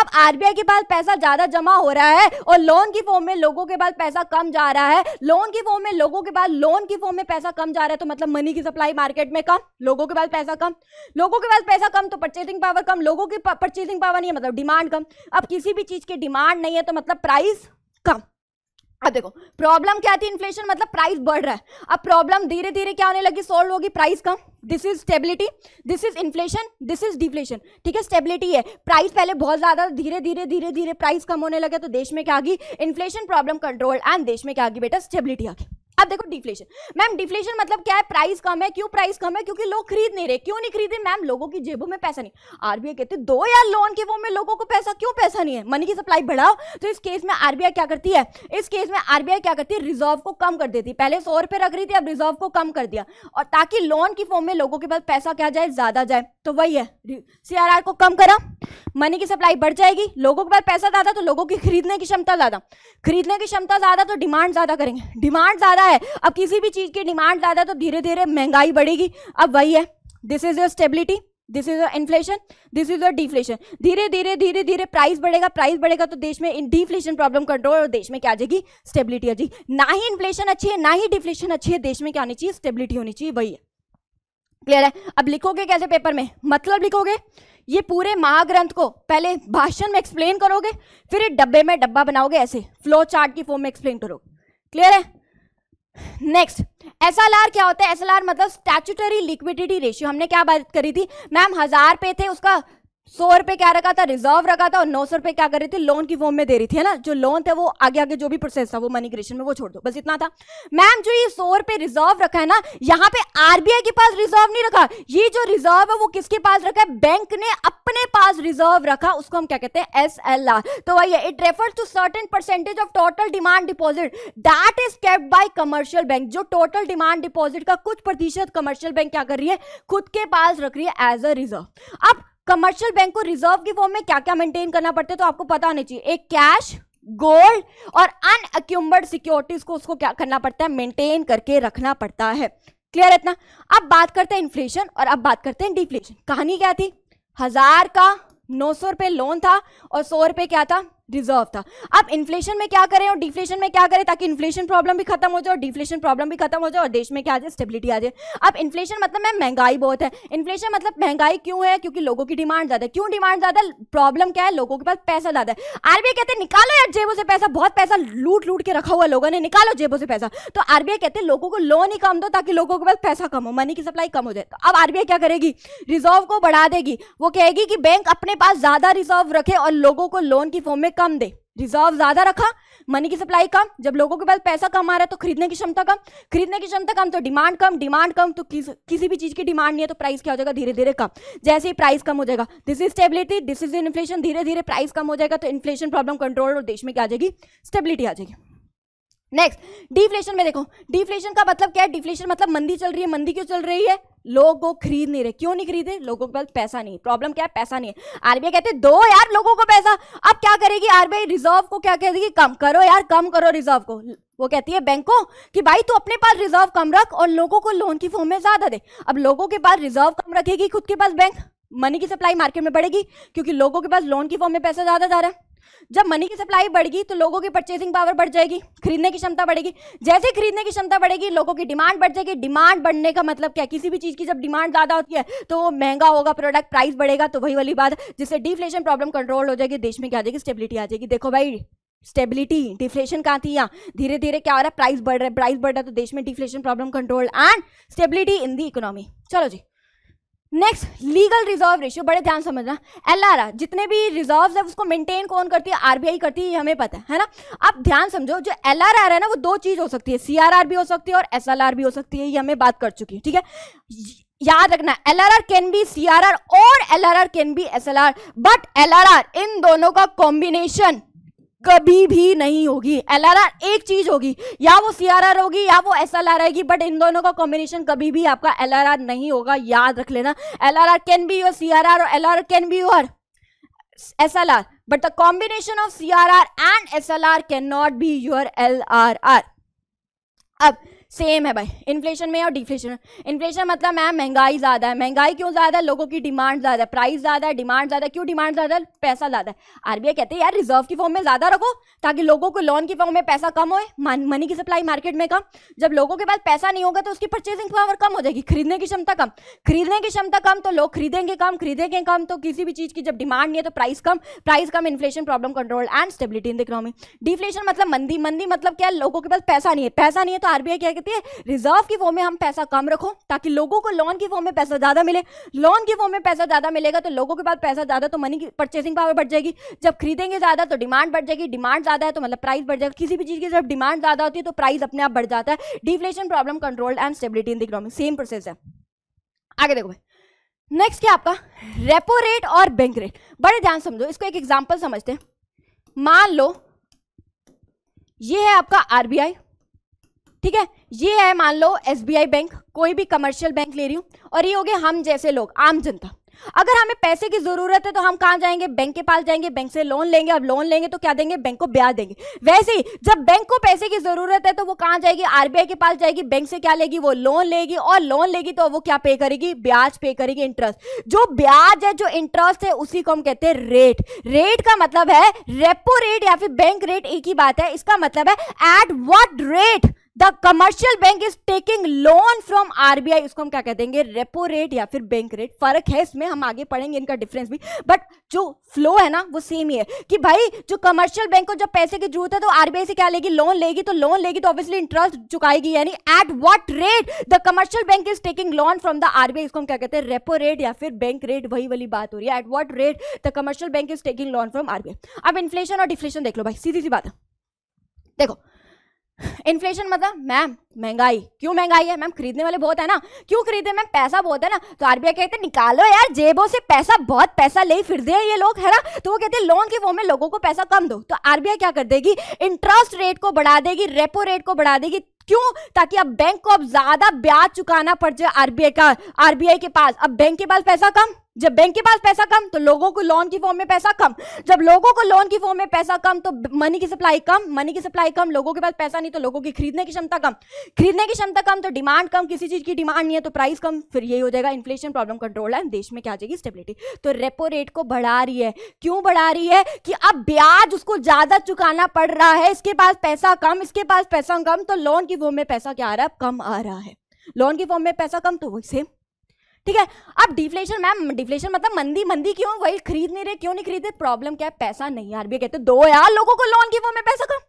अब आरबीआई के पास पैसा ज्यादा जमा हो रहा है और लोन की फॉर्म में लोगों के पास पैसा कम जा रहा है लोन की फॉर्म में लोगों के पास लोन की फॉर्म में पैसा कम जा रहा है तो मतलब मनी की सप्लाई मार्केट में कम लोगों के पास पैसा कम लोगों के पास पैसा कम तो परचेजिंग पावर कम लोगों की परचेजिंग पावर नहीं है मतलब डिमांड कम अब किसी भी चीज की डिमांड नहीं है तो मतलब प्राइस कम अब देखो प्रॉब्लम क्या थी इन्फ्लेशन मतलब प्राइस बढ़ रहा है अब प्रॉब्लम धीरे धीरे क्या होने लगी सॉल्व होगी प्राइस कम this is stability this is inflation this is deflation ठीक है स्टेबिलिटी है प्राइस पहले बहुत ज्यादा धीरे धीरे धीरे धीरे प्राइस कम होने लगे तो देश में क्या आ गई इन्फ्लेशन प्रॉब्लम कंट्रोल एंड देश में क्या आ गई बेटा स्टेबिलिटी आ गई अब देखो डिफ्लेशन मैम डिफ्लेशन मतलब क्या है प्राइस कम है क्यों प्राइस कम है क्योंकि लोग खरीद नहीं रहे क्यों नहीं खरीदे मैम लोगों की जेबों में पैसा नहीं आरबीआई कहते दो यार लोन के वो में लोगों को पैसा क्यों पैसा नहीं है मनी की सप्लाई बढ़ाओ तो इस केस में आरबीआई क्या करती है इस केस में आरबीआई क्या करती है रिजर्व को कम कर देती पहले सौ रुपए रख रही थी अब रिजर्व को कम कर दिया और ताकि लोन की फॉर्म में लोगों के पास पैसा क्या जाए ज्यादा जाए तो वही है सीआरआर को कम करा मनी की सप्लाई बढ़ जाएगी लोगों के पास पैसा ज्यादा तो लोगों की खरीदने की क्षमता ज्यादा खरीदने की क्षमता ज्यादा तो डिमांड ज्यादा करेंगे डिमांड ज्यादा है अब किसी भी चीज़ की डिमांड ज़्यादा तो धीरे धीरे महंगाई बढ़ेगी अब वही है this is your stability this is your inflation this is your deflation धीरे धीरे धीरे धीरे प्राइस बढ़ेगा प्राइस बढ़ेगा तो देश में डिफ्लेशन प्रॉब्लम कंट्रोल और देश में क्या आ जाएगी स्टेबिलिटी आ जाएगी ना ही इन्फ्लेशन अच्छी है ना ही डिफ्लेशन अच्छी है देश में क्या होनी चाहिए स्टेबिलिटी होनी चाहिए वही है क्लियर है अब लिखोगे कैसे पेपर में मतलब लिखोगे ये पूरे महाग्रंथ को पहले भाषण में एक्सप्लेन करोगे फिर डब्बे में डब्बा बनाओगे ऐसे फ्लो चार्ट की फॉर्म में एक्सप्लेन करोगे क्लियर है नेक्स्ट एस क्या होता है एस मतलब स्टैचुटरी लिक्विडिटी रेशियो हमने क्या बात करी थी मैम हजार पे थे उसका सौ रुपए क्या रखा था रिजर्व रखा था और नौ सौ रुपए क्या कर रही थी लोन की फॉर्म में दे रही थी है ना जो लोन था वो आगे आगे जो भी प्रोसेस था वो मनी क्रिएशन में वो छोड़ दो बस इतना था मैम जो ये सौ रुपए रिजर्व रखा है ना यहाँ पे आरबीआई के पास रिजर्व नहीं रखा ये जो रिजर्व है वो किसके पास रखा है बैंक ने अपने पास रिजर्व रखा उसको हम क्या कहते हैं एस एल आर तो वही है it refer to certain percentage of total demand deposit that is kept by commercial bank जो टोटल डिमांड डिपोजिट का कुछ प्रतिशत कमर्शियल बैंक क्या कर रही है खुद के पास रख रही है एज अ रिजर्व अब कमर्शियल बैंक को रिजर्व की फॉर्म में क्या क्या मेंटेन करना पड़ता है तो आपको पता होना चाहिए एक कैश गोल्ड और अनअक्यूम्बर्ड सिक्योरिटीज को उसको क्या करना पड़ता है मेंटेन करके रखना पड़ता है क्लियर इतना अब बात करते हैं इन्फ्लेशन और अब बात करते हैं डिफ्लेशन कहानी क्या थी हजार का नौ सौ रुपये लोन था और सौ रुपये क्या था डिजर्व था आप इन्फ्लेशन में क्या करें और डिफ्लेशन में क्या करें ताकि इन्फ्लेशन प्रॉब्लम भी खत्म हो जाए और डिफ्लेशन प्रॉब्लम भी खत्म हो जाए और देश में क्या आ जाए स्टेबिलिटी आ जाए अब इन्फ्लेशन मतलब मैं महंगाई बहुत है इन्फ्लेशन मतलब महंगाई क्यों है क्योंकि लोगों की डिमांड ज्यादा है क्यों डिमांड ज्यादा प्रॉब्लम क्या है लोगों के पास पैसा ज्यादा है आरबीआई कहते हैं निकालो यार जेबों से पैसा बहुत पैसा लूट लूट के रखा हुआ लोगों ने निकालो जेबों से पैसा तो आरबीआई कहते हैं लोगों को लोन ही कम दो ताकि लोगों के पास पैसा कम हो मनी की सप्लाई कम हो जाए तो अब आरबीआई क्या करेगी रिजर्व को बढ़ा देगी वो कहेगी कि बैंक अपने पास ज्यादा रिजर्व रखे और लोगों को लोन की फॉर्म में कम दे रिजर्व ज्यादा रखा मनी की सप्लाई कम जब लोगों के पास पैसा कम आ रहा है तो खरीदने की क्षमता कम खरीदने की क्षमता कम तो डिमांड कम डिमांड कम तो किस, किसी भी चीज की डिमांड नहीं है तो प्राइस क्या हो जाएगा धीरे धीरे कम जैसे ही प्राइस कम हो जाएगा this is stability this is inflation धीरे धीरे प्राइस कम हो जाएगा तो इन्फ्लेशन प्रॉब्लम कंट्रोल और देश में क्या आ जाएगी स्टेबिलिटी आ जाएगी नेक्स्ट डिफ्लेशन में देखो डिफ्लेशन का मतलब क्या है डिफ्लेशन मतलब मंदी चल रही है मंदी क्यों चल रही है लोग वो खरीद नहीं रहे क्यों नहीं खरीदे लोगों के पास पैसा नहीं प्रॉब्लम क्या है पैसा नहीं है आरबीआई कहते दो यार लोगों को पैसा अब क्या करेगी आरबीआई रिजर्व को क्या कहेगी कम करो यार कम करो रिजर्व को वो कहती है बैंकों कि भाई तू अपने पास रिजर्व कम रख और लोगों को लोन की फॉर्म में ज्यादा दे अब लोगों के पास रिजर्व कम रखेगी खुद के पास बैंक मनी की सप्लाई मार्केट में बढ़ेगी क्योंकि लोगों के पास लोन की फॉर्म में पैसा ज्यादा जा रहा है जब मनी की सप्लाई बढ़ेगी तो लोगों की परचेसिंग पावर बढ़ जाएगी खरीदने की क्षमता बढ़ेगी जैसे खरीदने की क्षमता बढ़ेगी लोगों की डिमांड बढ़ जाएगी डिमांड बढ़ने का मतलब क्या किसी भी चीज़ की जब डिमांड ज़्यादा होती है तो वो महंगा होगा प्रोडक्ट प्राइस बढ़ेगा तो वही वाली बात जिससे डिफ्लेशन प्रॉब्लम कंट्रोल हो जाएगी देश में क्या आ जाएगी स्टेबिलिटी आ जाएगी देखो भाई स्टेबिलिटी डिफ्लेशन कहाँ थी यहाँ धीरे धीरे क्या हो रहा है प्राइस बढ़ रहा है प्राइस बढ़ रहा है तो देश में deflation problem control and stability in the economy चलो जी नेक्स्ट लीगल रिजर्व रेशियो बड़े ध्यान समझना एल आर आर जितने भी रिजर्व है उसको मेंटेन कौन करती है आरबीआई करती है हमें पता है है ना अब ध्यान समझो जो एल आर आर है ना वो दो चीज हो सकती है सीआरआर भी हो सकती है और एस एल आर भी हो सकती है ये हमें बात कर चुकी है ठीक है याद रखना L R R can be C R R और L R R can be S L R but L R R इन दोनों का कॉम्बिनेशन कभी भी नहीं होगी एल एक चीज होगी या वो सी होगी या वो एस एल आएगी बट इन दोनों का कॉम्बिनेशन कभी भी आपका एल नहीं होगा याद रख लेना L R R can be your C और L can be your S L R but the combination of C and S L can not be your L अब सेम है भाई इन्फ्लेशन में और डिफ्लेशन में इन्फ्लेशन मतलब ma'am महंगाई ज़्यादा है महंगाई क्यों ज़्यादा है लोगों की डिमांड ज़्यादा है प्राइस ज़्यादा है डिमांड ज़्यादा क्यों डिमांड ज़्यादा है पैसा ज़्यादा है आरबीआई कहते हैं यार रिजर्व की फॉर्म में ज़्यादा रखो ताकि लोगों को लोन की फॉर्म में पैसा कम हो मनी की सप्लाई मार्केट में कम जब लोगों के पास पैसा नहीं होगा तो उसकी परचेजिंग पावर कम हो जाएगी खरीदने की क्षमता कम खरीदने की क्षमता कम तो लोग खरीदेंगे कम खरीदेंगे कम तो किसी भी चीज़ की जब डिमांड नहीं है तो प्राइस कम प्राइस कम inflation problem control and stability in the economy deflation मतलब मंदी मंदी मतलब क्या लोगों के पास पैसा नहीं है पैसा नहीं है तो आरबीआई क्या कहती है रिजर्व की फॉर्म में हम पैसा कम रखो ताकि लोगों को लोन की फॉर्म में पैसा ज़्यादा मिले लोन की फॉर्म में पैसा ज़्यादा मिलेगा तो लोगों के पास पैसा ज़्यादा तो मनी की परचेसिंग पावर बढ़ जाएगी जब खरीदेंगे ज़्यादा तो डिमांड बढ़ जाएगी डिमांड ज़्यादा है तो मतलब प्राइस बढ़ जाएगा किसी भी चीज़ की जब डिमांड ज़्यादा होती है तो प्राइस अपने आप बढ़ जाता है deflation problem control and stability in the economy same process है आगे देखो नेक्स्ट क्या आपका रेपो रेट और बैंक रेट बड़े ध्यान समझो इसको एक एग्जाम्पल समझते हैं मान लो ये है आपका आरबीआई ठीक है ये है मान लो आई बैंक कोई भी कमर्शियल बैंक ले रही हूँ और ये हो गए हम जैसे लोग आम जनता अगर हमें पैसे की जरूरत है तो हम कहां जाएंगे बैंक के पास जाएंगे बैंक से लोन लेंगे अब लोन लेंगे तो क्या देंगे बैंक को ब्याज देंगे वैसे ही जब बैंक को पैसे की जरूरत है तो वो कहां जाएगी आरबीआई के पास जाएगी बैंक से क्या लेगी वो लोन लेगी और लोन लेगी तो वो क्या पे करेगी ब्याज पे करेगी इंटरेस्ट जो ब्याज है जो इंटरेस्ट है उसी को हम कहते हैं रेट रेट का मतलब है रेपो रेट या फिर बैंक रेट एक ही बात है इसका मतलब है at what rate the commercial bank is taking loan from RBI उसको हम क्या कह देंगे रेपो रेट या फिर बैंक रेट फर्क है इसमें हम आगे पढ़ेंगे इनका डिफरेंस भी बट जो फ्लो है ना वो सेम ही है कि भाई जो कमर्शियल बैंक को जब पैसे की जरूरत है तो आरबीआई से क्या लेगी लोन लेगी तो लोन लेगी तो ऑब्वियसली इंटरेस्ट चुकाएगी यानी at what rate the commercial bank is taking loan from the RBI इसको हम क्या कहते हैं रेपो रेट या फिर बैंक रेट वही वाली बात हो रही है at what rate the commercial bank is taking loan from RBI अब इन्फ्लेशन और डिफ्लेशन देख लो भाई सीधी सी बात है देखो इन्फ्लेशन मतलब मैम महंगाई क्यों महंगाई है मैम खरीदने वाले बहुत है ना क्यों खरीदे मैम पैसा बहुत है ना तो आरबीआई कहते हैं निकालो यार जेबों से पैसा बहुत पैसा ले फिर दे ये लोग है ना तो वो कहते हैं लोन के वो में लोगों को पैसा कम दो तो आरबीआई क्या कर देगी इंटरेस्ट रेट को बढ़ा देगी रेपो रेट को बढ़ा देगी क्यों ताकि अब बैंक को अब ज्यादा ब्याज चुकाना पड़ जाए आरबीआई का आरबीआई के पास अब बैंक के पास पैसा कम जब बैंक के पास पैसा कम तो लोगों को लोन की फॉर्म में पैसा कम जब लोगों को लोन की फॉर्म में पैसा कम तो मनी की सप्लाई कम मनी की सप्लाई कम लोगों के पास पैसा नहीं तो लोगों की खरीदने की क्षमता कम खरीदने की क्षमता कम तो डिमांड कम किसी चीज की डिमांड नहीं है तो प्राइस कम फिर यही हो जाएगा इन्फ्लेशन प्रॉब्लम कंट्रोल है देश में क्या आ जाएगी स्टेबिलिटी तो रेपो रेट को बढ़ा रही है क्यों बढ़ा रही है कि अब ब्याज उसको ज्यादा चुकाना पड़ रहा है इसके पास पैसा कम इसके पास पैसा कम तो लोन की फॉर्म में पैसा क्या आ रहा है कम आ रहा है लोन की फॉर्म में पैसा कम तो वही सेम ठीक है अब डिफ्लेशन मैम डिफ्लेशन मतलब मंदी मंदी क्यों वही खरीद नहीं रहे क्यों नहीं खरीदे प्रॉब्लम क्या है पैसा नहीं आरबीआई कहते दो यार लोगों को लोन की वो मैं पैसा कम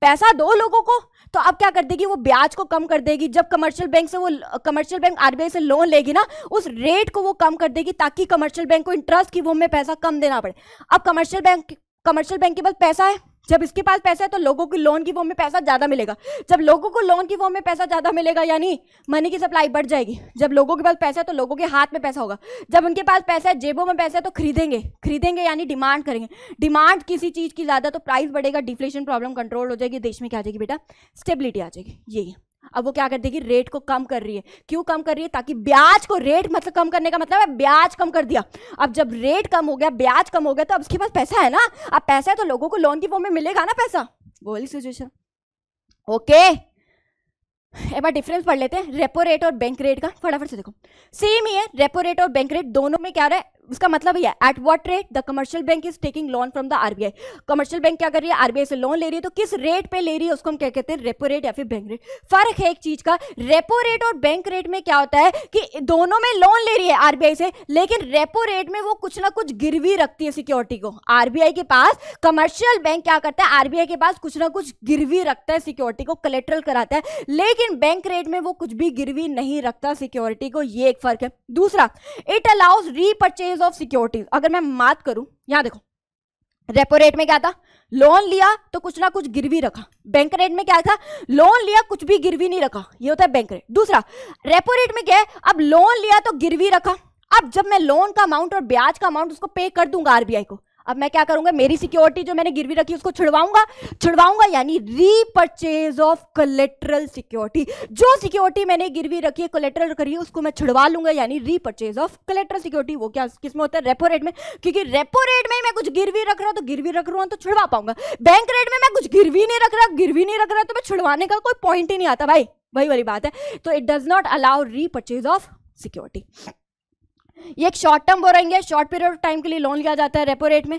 पैसा दो लोगों को तो अब क्या कर देगी वो ब्याज को कम कर देगी जब कमर्शियल बैंक से वो कमर्शियल बैंक आरबीआई से लोन लेगी ना उस रेट को वो कम कर देगी ताकि कमर्शियल बैंक को इंटरेस्ट की वो में पैसा कम देना पड़े अब कमर्शियल बैंक कमर्शियल बैंक के पास पैसा है जब इसके पास पैसा है तो लोगों को लोन की फॉर्म में पैसा ज़्यादा मिलेगा जब लोगों को लोन की फॉर्म में पैसा ज़्यादा मिलेगा यानी मनी की सप्लाई बढ़ जाएगी जब लोगों के पास पैसा है तो लोगों के हाथ में पैसा होगा जब उनके पास पैसा है जेबों में पैसा है तो खरीदेंगे खरीदेंगे यानी डिमांड करेंगे डिमांड किसी चीज़ की ज़्यादा तो प्राइस बढ़ेगा डिफ्लेशन प्रॉब्लम कंट्रोल हो जाएगी देश में क्या आ जाएगी बेटा स्टेबिलिटी आ जाएगी यही अब वो क्या कर देगी रेट को कम कर रही है क्यों कम कर रही है ताकि ब्याज को रेट मतलब कम करने का मतलब है ब्याज कम कर दिया अब जब रेट कम हो गया ब्याज कम हो गया तो अब उसके पास पैसा है ना अब पैसा है तो लोगों को लोन की फॉर्म में मिलेगा ना पैसा वो वाली सिचुएशन ओके एक बार डिफरेंस पढ़ लेते हैं रेपो रेट और बैंक रेट का फटाफट से देखो सेम ही है रेपो रेट और बैंक रेट दोनों में क्या रहा है उसका मतलब ये at what rate the commercial bank is taking loan from the RBI commercial bank क्या कर रही है आरबीआई से लोन ले रही है तो किस रेट पे ले रही है उसको हम क्या कहते हैं रेपो रेट या फिर बैंक रेट फर्क है एक चीज का रेपो रेट और बैंक रेट में क्या होता है कि दोनों में लोन ले रही है आरबीआई से लेकिन रेपो रेट में वो कुछ ना कुछ गिरवी रखती है सिक्योरिटी को आरबीआई के पास कमर्शियल बैंक क्या करता है आरबीआई के पास कुछ ना कुछ गिरवी रखता है सिक्योरिटी को कलेक्ट्रल कराता है लेकिन बैंक रेट में वो कुछ भी गिरवी नहीं रखता सिक्योरिटी को ये एक फर्क है दूसरा it allows repurchase exchange of securities अगर मैं बात करूं यहां देखो रेपो रेट में क्या था लोन लिया तो कुछ ना कुछ गिरवी रखा बैंक रेट में क्या था लोन लिया कुछ भी गिरवी नहीं रखा ये होता है बैंक रेट दूसरा रेपो रेट में क्या है अब लोन लिया तो गिरवी रखा अब जब मैं लोन का अमाउंट और ब्याज का अमाउंट उसको पे कर दूंगा आरबीआई को अब मैं क्या करूंगा मेरी सिक्योरिटी जो मैंने गिरवी रखी उसको छुड़वाऊंगा छिड़वाऊंगा यानी रीपरचेज ऑफ कोलेट्रल सिक्योरिटी जो सिक्योरिटी मैंने गिरवी रखी है कोलेट्रल करी है उसको मैं छिड़वा लूंगा यानी रीपरचेज ऑफ कोलेट्रल सिक्योरिटी वो क्या किस में होता है रेपो रेट में क्योंकि रेपो रेट में मैं कुछ गिरवी रख रहा तो गिरवी रख रहा हूं तो छिड़वा पाऊंगा बैंक रेट में मैं कुछ गिरवी नहीं रख रहा गिरवी नहीं रख रहा तो मैं छिड़वाने का कोई पॉइंट ही नहीं आता भाई वही वाली बात है तो it does not allow repurchase of security ये एक शॉर्ट टर्म बोरिंग है शॉर्ट पीरियड ऑफ टाइम के लिए लोन लिया जाता है रेपो रेट में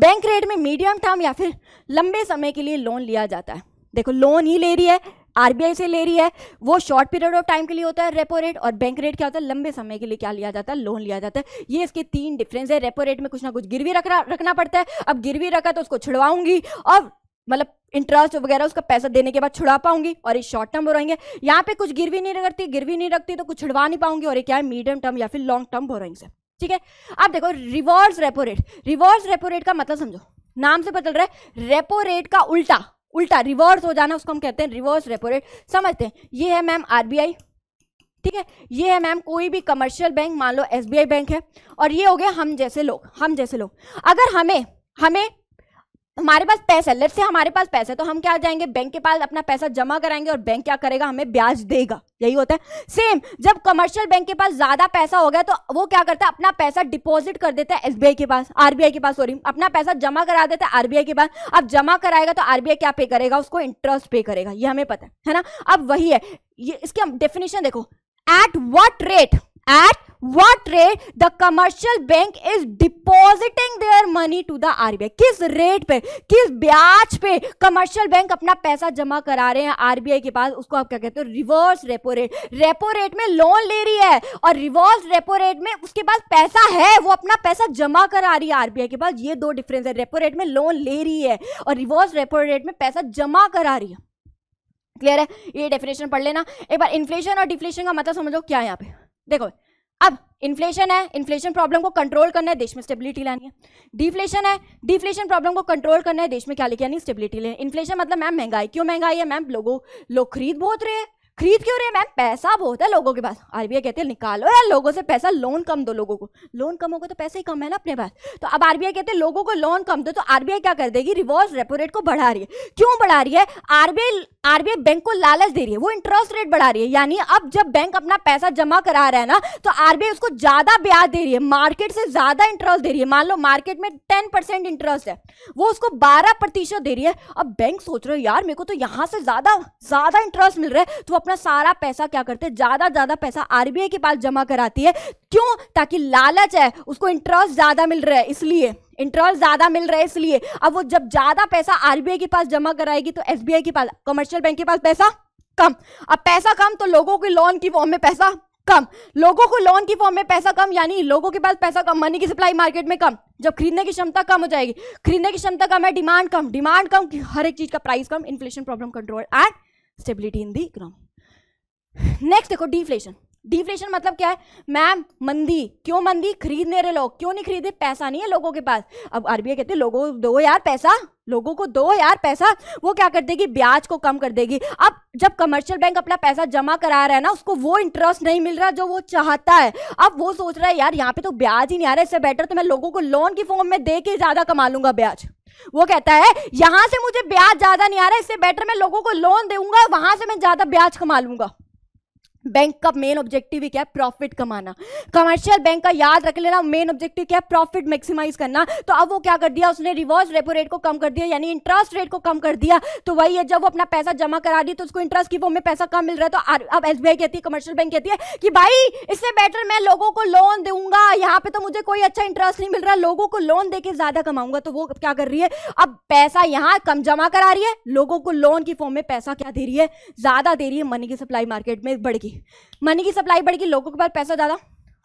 बैंक रेट में मीडियम टर्म या फिर लंबे समय के लिए लोन लिया जाता है देखो लोन ही ले रही है आरबीआई से ले रही है वो शॉर्ट पीरियड ऑफ टाइम के लिए होता है रेपो रेट और बैंक रेट क्या होता है लंबे समय के लिए क्या लिया जाता है लोन लिया जाता है ये इसके तीन डिफरेंस है रेपो रेट में कुछ ना कुछ गिरवी रखना रखना पड़ता है अब गिरवी रखा तो उसको छिड़वाऊंगी और मतलब इंटरेस्ट वगैरह उसका पैसा देने के बाद छुड़ा पाऊंगी और ये शॉर्ट टर्म बोरोइंग है यहाँ पे कुछ गिरवी नहीं रखती गिरवी नहीं रखती तो कुछ छुड़वा नहीं पाऊंगी और ये क्या है मीडियम टर्म या फिर लॉन्ग टर्म बोराइंग है ठीक है अब देखो reverse repo rate reverse repo rate का मतलब समझो नाम से पता रहा है रेपो रेट का उल्टा उल्टा रिवर्स हो जाना उसको हम कहते हैं रिवर्स रेपो रेट समझते हैं ये है मैम आरबीआई ठीक है ये है मैम कोई भी कमर्शियल बैंक मान लो एसबीआई बैंक है और ये हो गया हम जैसे लोग हम जैसे लोग अगर हमें हमें हमारे पास पैसा लेट से हमारे पास पैसा है तो हम क्या जाएंगे बैंक के पास अपना पैसा जमा कराएंगे और बैंक क्या करेगा हमें ब्याज देगा यही होता है सेम जब कमर्शियल बैंक के पास ज्यादा पैसा हो गया तो वो क्या करता है अपना पैसा डिपॉजिट कर देता है एसबीआई के पास आरबीआई के पास सॉरी अपना पैसा जमा करा देता है आरबीआई के पास अब जमा कराएगा तो आरबीआई क्या पे करेगा उसको इंटरेस्ट पे करेगा ये हमें पता है है ना अब वही है ये इसकी डेफिनेशन देखो at what rate at what rate the commercial bank is depositing their money to the RBI किस रेट पे किस ब्याज पे कमर्शियल बैंक अपना पैसा जमा करा रहे हैं आरबीआई के पास उसको आप क्या कहते हो reverse repo rate repo rate में लोन ले रही है और रिवर्स रेपो रेट में उसके पास पैसा है वो अपना पैसा जमा करा रही है आरबीआई के पास ये दो डिफरेंस है रेपो रेट में लोन ले रही है और रिवर्स रेपो रेट में पैसा जमा करा रही है क्लियर है ये डेफिनेशन पढ़ लेना एक बार इन्फ्लेशन और डिफ्लेशन का मतलब समझो क्या है यहाँ पे देखो अब इन्फ्लेशन है इन्फ्लेशन प्रॉब्लम को कंट्रोल करना है देश में स्टेबिलिटी लानी है डिफ्लेशन है डिफ्लेशन प्रॉब्लम को कंट्रोल करना है देश में क्या लेके आनी स्टेबिलिटी लेनी इन्फ्लेशन मतलब मैम महंगाई क्यों महंगाई है मैम लोगों लोग खरीद बहुत रहे हैं खरीद क्यों रहे मैम पैसा बहुत है लोगों के पास आरबीआई कहते हैं निकालो यार लोगों से पैसा लोन कम दो लोगों को लोन कम होगा तो पैसा ही कम है ना अपने पास तो अब आरबीआई कहते हैं लोगों को लोन कम दो तो आरबीआई क्या कर देगी रिवर्स रेपो रेट को बढ़ा रही है क्यों बढ़ा रही है आरबीआई आरबीआई बैंक को लालच दे रही है वो इंटरेस्ट रेट बढ़ा रही है यानी अब जब बैंक अपना पैसा जमा करा रहा है ना तो आरबीआई उसको ज्यादा ब्याज दे रही है मार्केट से ज्यादा इंटरेस्ट दे रही है मान लो मार्केट में टेन परसेंट इंटरेस्ट है वो उसको बारह प्रतिशत दे रही है अब बैंक सोच रहे हो यार मेरे को तो यहाँ से ज्यादा ज्यादा इंटरेस्ट मिल रहा है तो अपना सारा पैसा क्या करते हैं ज़्यादा ज़्यादा पैसा आरबीआई के पास जमा कराती है क्यों ताकि लालच है उसको इंटरेस्ट ज़्यादा मिल रहा है इसलिए इंटरेस्ट ज़्यादा मिल रहा है इसलिए अब वो जब ज़्यादा पैसा आरबीआई के पास जमा कराएगी तो एसबीआई के पास कमर्शियल बैंक के पास पैसा कम अब पैसा कम तो लोगों के लोन की फॉर्म में पैसा कम लोगों को लोन की फॉर्म में पैसा कम यानी लोगों के पास पैसा कम मनी की सप्लाई मार्केट में कम जब खरीदने की क्षमता कम हो जाएगी खरीदने की क्षमता कम है डिमांड कम डिमांड कम हर एक चीज का प्राइस कम inflation problem control and stability in the economy next देखो डिफ्लेशन डिफ्लेशन मतलब क्या है मैम मंदी क्यों मंदी खरीद नहीं रहे लोग क्यों नहीं खरीदे पैसा नहीं है लोगों के पास अब आरबीआई कहते लोगों को दो यार पैसा लोगों को दो यार पैसा वो क्या कर देगी ब्याज को कम कर देगी अब जब कमर्शियल बैंक अपना पैसा जमा करा रहा है ना उसको वो इंटरेस्ट नहीं मिल रहा जो वो चाहता है अब वो सोच रहा है यार यहाँ पे तो ब्याज ही नहीं आ रहा इससे बेटर तो मैं लोगों को लोन की फॉर्म में दे के ज्यादा कमा लूंगा ब्याज वो कहता है यहां से मुझे ब्याज ज्यादा नहीं आ रहा इससे बेटर मैं लोगों को लोन दूंगा वहां से मैं ज्यादा ब्याज कमा लूंगा बैंक का मेन ऑब्जेक्टिव ही क्या है प्रॉफिट कमाना कमर्शियल बैंक का याद रख लेना मेन ऑब्जेक्टिव क्या है प्रॉफिट मैक्सिमाइज करना तो अब वो क्या कर दिया उसने रिवर्स रेपो रेट को कम कर दिया यानी इंटरेस्ट रेट को कम कर दिया तो वही है जब वो अपना पैसा जमा करा दी तो उसको इंटरेस्ट की फॉर्म में पैसा कम मिल रहा है तो अब एस कहती है कमर्शियल बैंक कहती है कि भाई इससे बेटर मैं लोगों को लोन दूंगा यहाँ पे तो मुझे कोई अच्छा इंटरेस्ट नहीं मिल रहा लोगों को लोन देकर ज्यादा कमाऊंगा तो वो क्या कर रही है अब पैसा यहाँ कम जमा करा रही है लोगों को लोन की फॉर्म में पैसा क्या दे रही है ज्यादा दे रही है मनी की सप्लाई मार्केट में बढ़ गई मनी की सप्लाई बढ़ेगी लोगों के पास पैसा ज़्यादा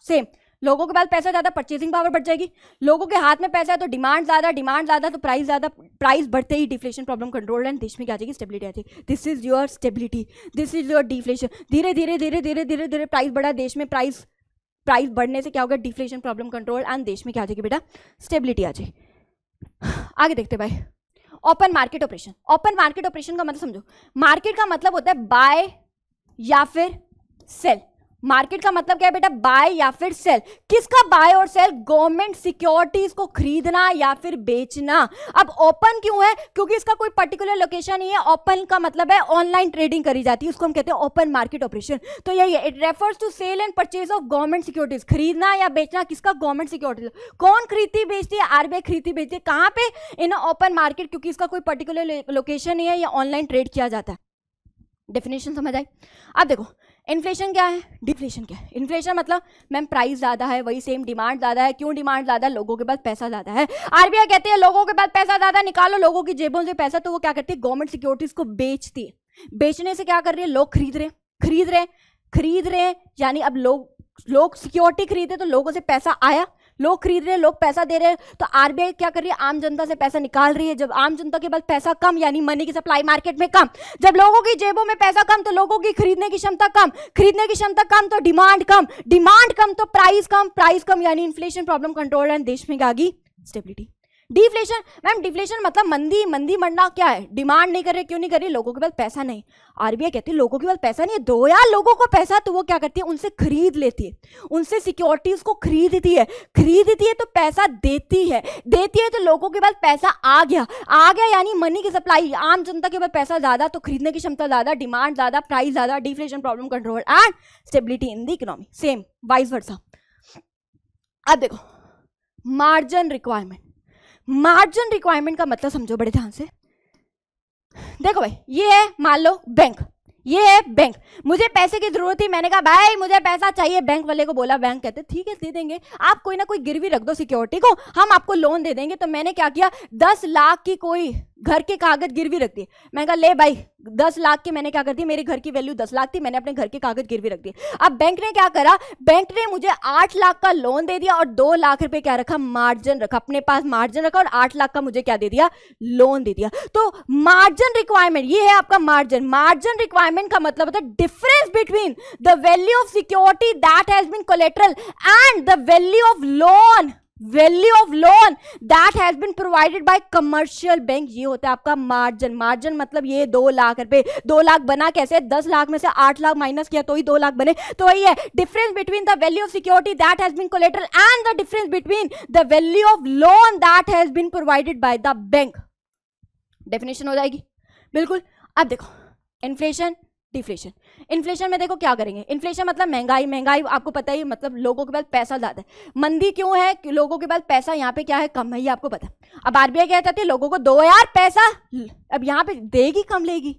सेम लोगों के पास पैसा ज़्यादा परचेसिंग पावर बढ़ जाएगी लोगों के हाथ में पैसा है तो डिमांड ज़्यादा डिमांड ज़्यादा तो प्राइस ज़्यादा प्राइस बढ़ते ही डिफ्लेशन प्रॉब्लम कंट्रोल एंड देश में क्या जाएगी स्टेबिलिटी आ जाएगी this is your stability this is your deflation धीरे धीरे धीरे धीरे धीरे धीरे प्राइस बढ़ा देश में प्राइस प्राइस बढ़ने से क्या होगा डिफ्लेशन प्रॉब्लम कंट्रोल एंड देश में क्या जाएगी बेटा स्टेबिलिटी आ जाएगी आगे देखते भाई open market operation open market operation का मतलब समझो मार्केट का मतलब होता है बाय या फिर सेल मार्केट का मतलब क्या है बेटा बाय या फिर सेल किसका बाय और सेल गवर्नमेंट सिक्योरिटीज को खरीदना या फिर बेचना अब ओपन क्यों है क्योंकि इसका कोई पर्टिकुलर लोकेशन नहीं है ओपन का मतलब है ऑनलाइन ट्रेडिंग करी जाती है उसको हम कहते हैं ओपन मार्केट ऑपरेशन तो यही है it refers to sale and purchase of government securities खरीदना या बेचना किसका गवर्नमेंट सिक्योरिटीज कौन खरीदती बेचती है आरबीआई खरीदती बेचती है कहाँ पे इन ओपन मार्केट क्योंकि इसका कोई पर्टिकुलर लोकेशन नहीं है या ऑनलाइन ट्रेड किया जाता है डेफिनेशन समझ आई अब देखो इन्फ्लेशन क्या है डिफ्लेशन क्या है इन्फ्लेशन मतलब मैम प्राइस ज़्यादा है वही सेम डिमांड ज़्यादा है क्यों डिमांड ज़्यादा है लोगों के पास पैसा ज़्यादा है आरबीआई कहती है लोगों के पास पैसा ज़्यादा निकालो लोगों की जेबों से पैसा तो वो क्या करती है गवर्नमेंट सिक्योरिटीज़ को बेचती है बेचने से क्या कर रही है लोग खरीद रहे खरीद रहे खरीद रहे यानी अब लोग लोग सिक्योरिटी खरीदे तो लोगों से पैसा आया लोग खरीद रहे हैं लोग पैसा दे रहे हैं तो आरबीआई क्या कर रही है आम जनता से पैसा निकाल रही है जब आम जनता के पास पैसा कम यानी मनी की सप्लाई मार्केट में कम जब लोगों की जेबों में पैसा कम तो लोगों की खरीदने की क्षमता कम खरीदने की क्षमता कम तो डिमांड कम डिमांड कम तो प्राइस कम प्राइस कम यानी इन्फ्लेशन प्रॉब्लम कंट्रोल एंड देश में गागी स्टेबिलिटी डिफ्लेशन मैम डिफ्लेशन मतलब मंदी मंदी मरना क्या है डिमांड नहीं कर रहे क्यों नहीं कर रही लोगों के पास पैसा नहीं आरबीआई कहती है लोगों के पास पैसा नहीं है दो यार लोगों को पैसा तो वो क्या करती है उनसे खरीद लेती है उनसे सिक्योरिटीज को खरीदती है खरीदती है तो पैसा देती है देती है तो लोगों के पास पैसा आ गया आ गया यानी मनी की सप्लाई आम जनता के पास पैसा ज़्यादा तो खरीदने की क्षमता ज़्यादा डिमांड ज़्यादा प्राइस ज़्यादा deflation problem control and stability in the economy same vice versa अब देखो मार्जिन रिक्वायरमेंट मार्जिन रिक्वायरमेंट का मतलब समझो बड़े ध्यान से देखो भाई ये है मान लो बैंक ये है बैंक मुझे पैसे की जरूरत थी मैंने कहा भाई मुझे पैसा चाहिए बैंक वाले को बोला बैंक कहते ठीक है दे देंगे आप कोई ना कोई गिरवी रख दो सिक्योरिटी को हम आपको लोन दे देंगे तो मैंने क्या किया दस लाख की कोई घर के कागज गिरवी रख दिए मैंने कहा ले भाई दस लाख के मैंने क्या कर दी मेरे घर की वैल्यू दस लाख थी मैंने अपने घर के कागज गिरवी रख दिए अब बैंक ने क्या करा बैंक ने मुझे आठ लाख का लोन दे दिया और दो लाख रुपए क्या रखा मार्जिन रखा अपने पास मार्जिन रखा और आठ लाख का मुझे क्या दे दिया लोन दे दिया तो मार्जिन रिक्वायरमेंट ये है आपका मार्जिन मार्जिन रिक्वायरमेंट का मतलब होता है difference between the value of security that has been collateral and the value of loan value of loan that has been provided by commercial bank ये होता है आपका मार्जिन मार्जिन मतलब ये दो लाख रुपए दो लाख बना कैसे दस लाख में से आठ लाख माइनस किया तो ही दो लाख बने तो वही है difference between the value of security that has been collateral and the difference between the value of loan that has been provided by the bank definition हो जाएगी बिल्कुल अब देखो इन्फ्लेशन डिफ्लेशन इन्फ्लेशन में देखो क्या करेंगे इन्फ्लेशन मतलब महंगाई महंगाई आपको पता ही मतलब लोगों के पास पैसा ज़्यादा है मंदी क्यों है कि लोगों के पास पैसा यहाँ पे क्या है कम है ये आपको पता अब आरबीआई क्या चाहती है लोगों को दो यार पैसा अब यहाँ पे देगी कम लेगी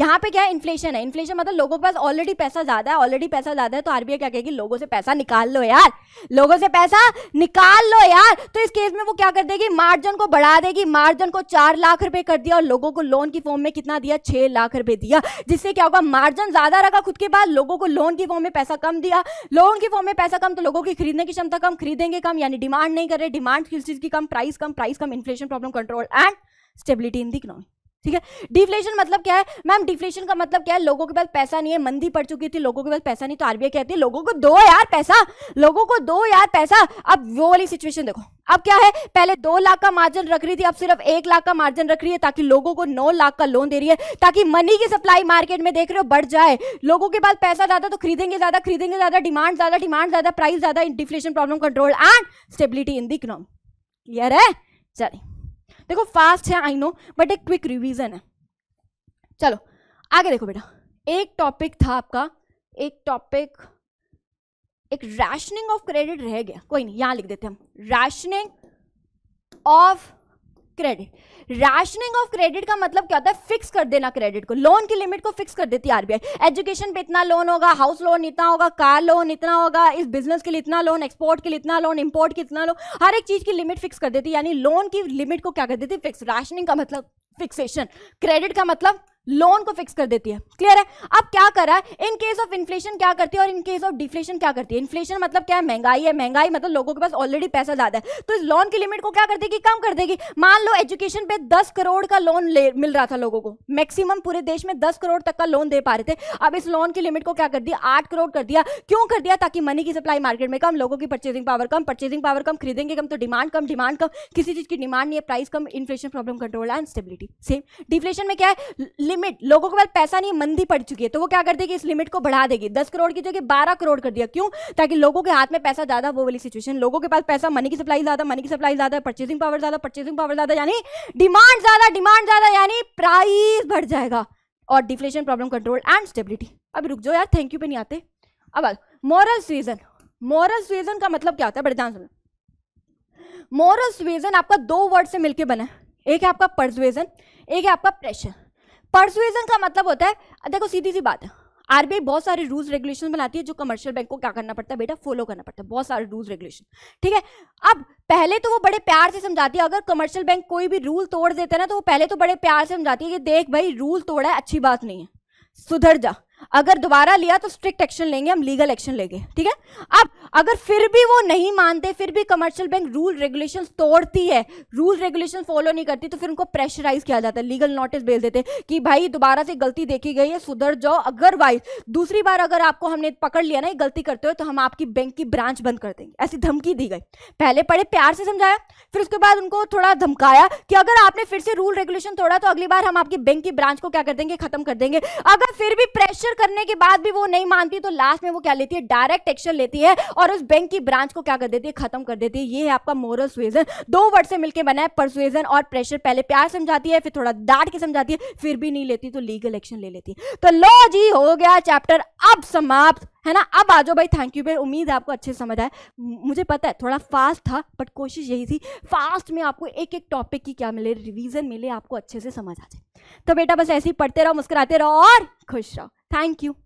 यहाँ पे क्या है इन्फ्लेशन है इन्फ्लेशन मतलब लोगों के पास ऑलरेडी पैसा ज्यादा है ऑलरेडी पैसा ज्यादा है तो आरबीआई क्या कहेगी लोगों से पैसा निकाल लो यार लोगों से पैसा निकाल लो यार तो इस केस में वो क्या कर देगी मार्जिन को बढ़ा देगी मार्जिन को चार लाख रुपए कर दिया और लोगों को लोन की फॉर्म में कितना दिया छह लाख रुपए दिया जिससे क्या होगा मार्जिन ज्यादा रखा खुद के पास लोगों को लोन की फॉर्म में पैसा कम दिया लोन की फॉर्म में पैसा कम तो लोगों की खरीदने की क्षमता कम खरीदेंगे कम यानी डिमांड नहीं कर रहे डिमांड किस चीज की कम प्राइस कम प्राइस कम inflation problem control and stability in the economy ठीक है डिफ्लेशन मतलब क्या है मैम डिफ्लेशन का मतलब क्या है लोगों के पास पैसा नहीं है मंदी पड़ चुकी थी लोगों के पास पैसा नहीं तो आरबीआई कहती है लोगों को दो यार पैसा लोगों को दो यार पैसा अब वो वाली सिचुएशन देखो अब क्या है पहले दो लाख का मार्जिन रख रही थी अब सिर्फ एक लाख का मार्जिन रख रही है ताकि लोगों को नौ लाख का लोन दे रही है ताकि मनी की सप्लाई मार्केट में देख रहे हो बढ़ जाए लोगों के पास पैसा ज्यादा तो खरीदेंगे ज्यादा खरीदेंगे ज्यादा डिमांड ज्यादा डिमांड ज्यादा प्राइस ज्यादा deflation problem control and stability in the economy clear है चलिए देखो फास्ट है आई नो बट एक क्विक रिविजन है चलो आगे देखो बेटा एक टॉपिक था आपका एक टॉपिक एक रैशनिंग ऑफ क्रेडिट रह गया कोई नहीं यहां लिख देते हम rationing of credit rationing of credit का मतलब क्या होता है फिक्स कर देना क्रेडिट को लोन की लिमिट को फिक्स कर देती है आरबीआई एजुकेशन पे इतना लोन होगा हाउस लोन इतना होगा कार लोन इतना होगा इस बिजनेस के लिए इतना लोन एक्सपोर्ट के लिए इतना लोन इंपोर्ट के इतना लोन हर एक चीज की लिमिट फिक्स कर देती है यानी लोन की लिमिट को क्या कर देती है फिक्स राशनिंग का मतलब फिक्सेशन क्रेडिट का मतलब लोन को फिक्स कर देती है क्लियर है अब क्या कर रहा है इन केस ऑफ इन्फ्लेशन क्या करती है और इन केस ऑफ डिफ्लेशन क्या करती है इन्फ्लेशन मतलब क्या है महंगाई है महंगाई मतलब लोगों के पास ऑलरेडी पैसा ज्यादा है तो इस लोन की लिमिट को क्या कर देगी कम कर देगी मान लो एजुकेशन पे दस करोड़ का लोन मिल रहा था लोगों को मैक्सिमम पूरे देश में दस करोड़ तक का लोन दे पा रहे थे अब इस लोन की लिमिट को क्या कर दिया आठ करोड़ कर दिया क्यों कर दिया ताकि मनी की सप्लाई मार्केट में कम लोगों की परचेसिंग पावर कम परचेसिंग पावर कम खरीदेंगे कम तो डिमांड कम डिमांड कम किसी चीज की डिमांड नहीं है प्राइस कम inflation problem control and stability same deflation में क्या है लिमिट लोगों के पास पैसा नहीं मंदी पड़ चुकी है तो वो क्या कर देगी इस लिमिट को बढ़ा देगी दस करोड़ की जगह बारह करोड़ कर दिया क्यों ताकि लोगों के हाथ में पैसा ज्यादा वो वाली सिचुएशन लोगों के पास पैसा मनी की सप्लाई ज्यादा मनी की सप्लाई ज्यादा परचेसिंग पावर ज्यादा परचेसिंग पावर ज्यादा यानी डिमांड ज्यादा डिमांड ज्यादा यानी प्राइस बढ़ जाएगा और deflation problem control and stability अब रुक जाओ यार थैंक यू पे नहीं आते अब मॉरल सीजन मॉरल सीजन का मतलब क्या होता है बड़े ध्यान सुनो मॉरल सीजन आपका दो वर्ड से मिलकर बना है एक है आपका परसवेजन एक है आपका प्रेशर परसुएजन का मतलब होता है देखो सीधी सी बात है आरबीआई बहुत सारे रूल्स रेगुलेशन बनाती है जो कमर्शियल बैंक को क्या करना पड़ता है बेटा फॉलो करना पड़ता है बहुत सारे रूल्स रेगुलेशन ठीक है अब पहले तो वो बड़े प्यार से समझाती है अगर कमर्शियल बैंक कोई भी रूल तोड़ देते है ना तो वो पहले तो बड़े प्यार से समझाती है कि देख भाई रूल तोड़ा है अच्छी बात नहीं है सुधर जा अगर दोबारा लिया तो स्ट्रिक्ट एक्शन लेंगे हम लीगल एक्शन लेंगे ठीक है अब अगर फिर भी वो नहीं मानते फिर भी कमर्शियल बैंक रूल रेगुलेशन तोड़ती है रूल रेगुलेशन फॉलो नहीं करती तो फिर उनको प्रेशराइज किया जाता है लीगल नोटिस भेज देते कि भाई दोबारा से गलती देखी गई है सुधर जाओ अगर वाइज दूसरी बार अगर आपको हमने पकड़ लिया ना ये गलती करते हो तो हम आपकी बैंक की ब्रांच बंद कर देंगे ऐसी धमकी दी गई पहले पढ़े प्यार से समझाया फिर उसके बाद उनको थोड़ा धमकाया कि अगर आपने फिर से रूल रेगुलेशन तोड़ा तो अगली बार हम आपकी बैंक की ब्रांच को क्या कर देंगे खत्म कर देंगे अगर फिर भी प्रेशर क्लियर करने के बाद भी वो नहीं मानती तो लास्ट में वो क्या लेती है डायरेक्ट एक्शन लेती है और उस बैंक की ब्रांच को क्या कर देती है खत्म कर देती है ये है आपका मोरल स्वेजन दो वर्ड से मिलकर बना है परसुएजन और प्रेशर पहले प्यार समझाती है फिर थोड़ा डांट के समझाती है फिर भी नहीं लेती तो लीगल एक्शन ले लेती तो लो जी हो गया चैप्टर अब समाप्त है ना अब आ जाओ भाई थैंक यू भाई उम्मीद है आपको अच्छे समझ आए मुझे पता है थोड़ा फास्ट था बट कोशिश यही थी फास्ट में आपको एक एक टॉपिक की क्या मिले रिवीजन मिले आपको अच्छे से समझ आ जाए तो बेटा बस ऐसे ही पढ़ते रहो मुस्कराते रहो और खुश रहो Thank you.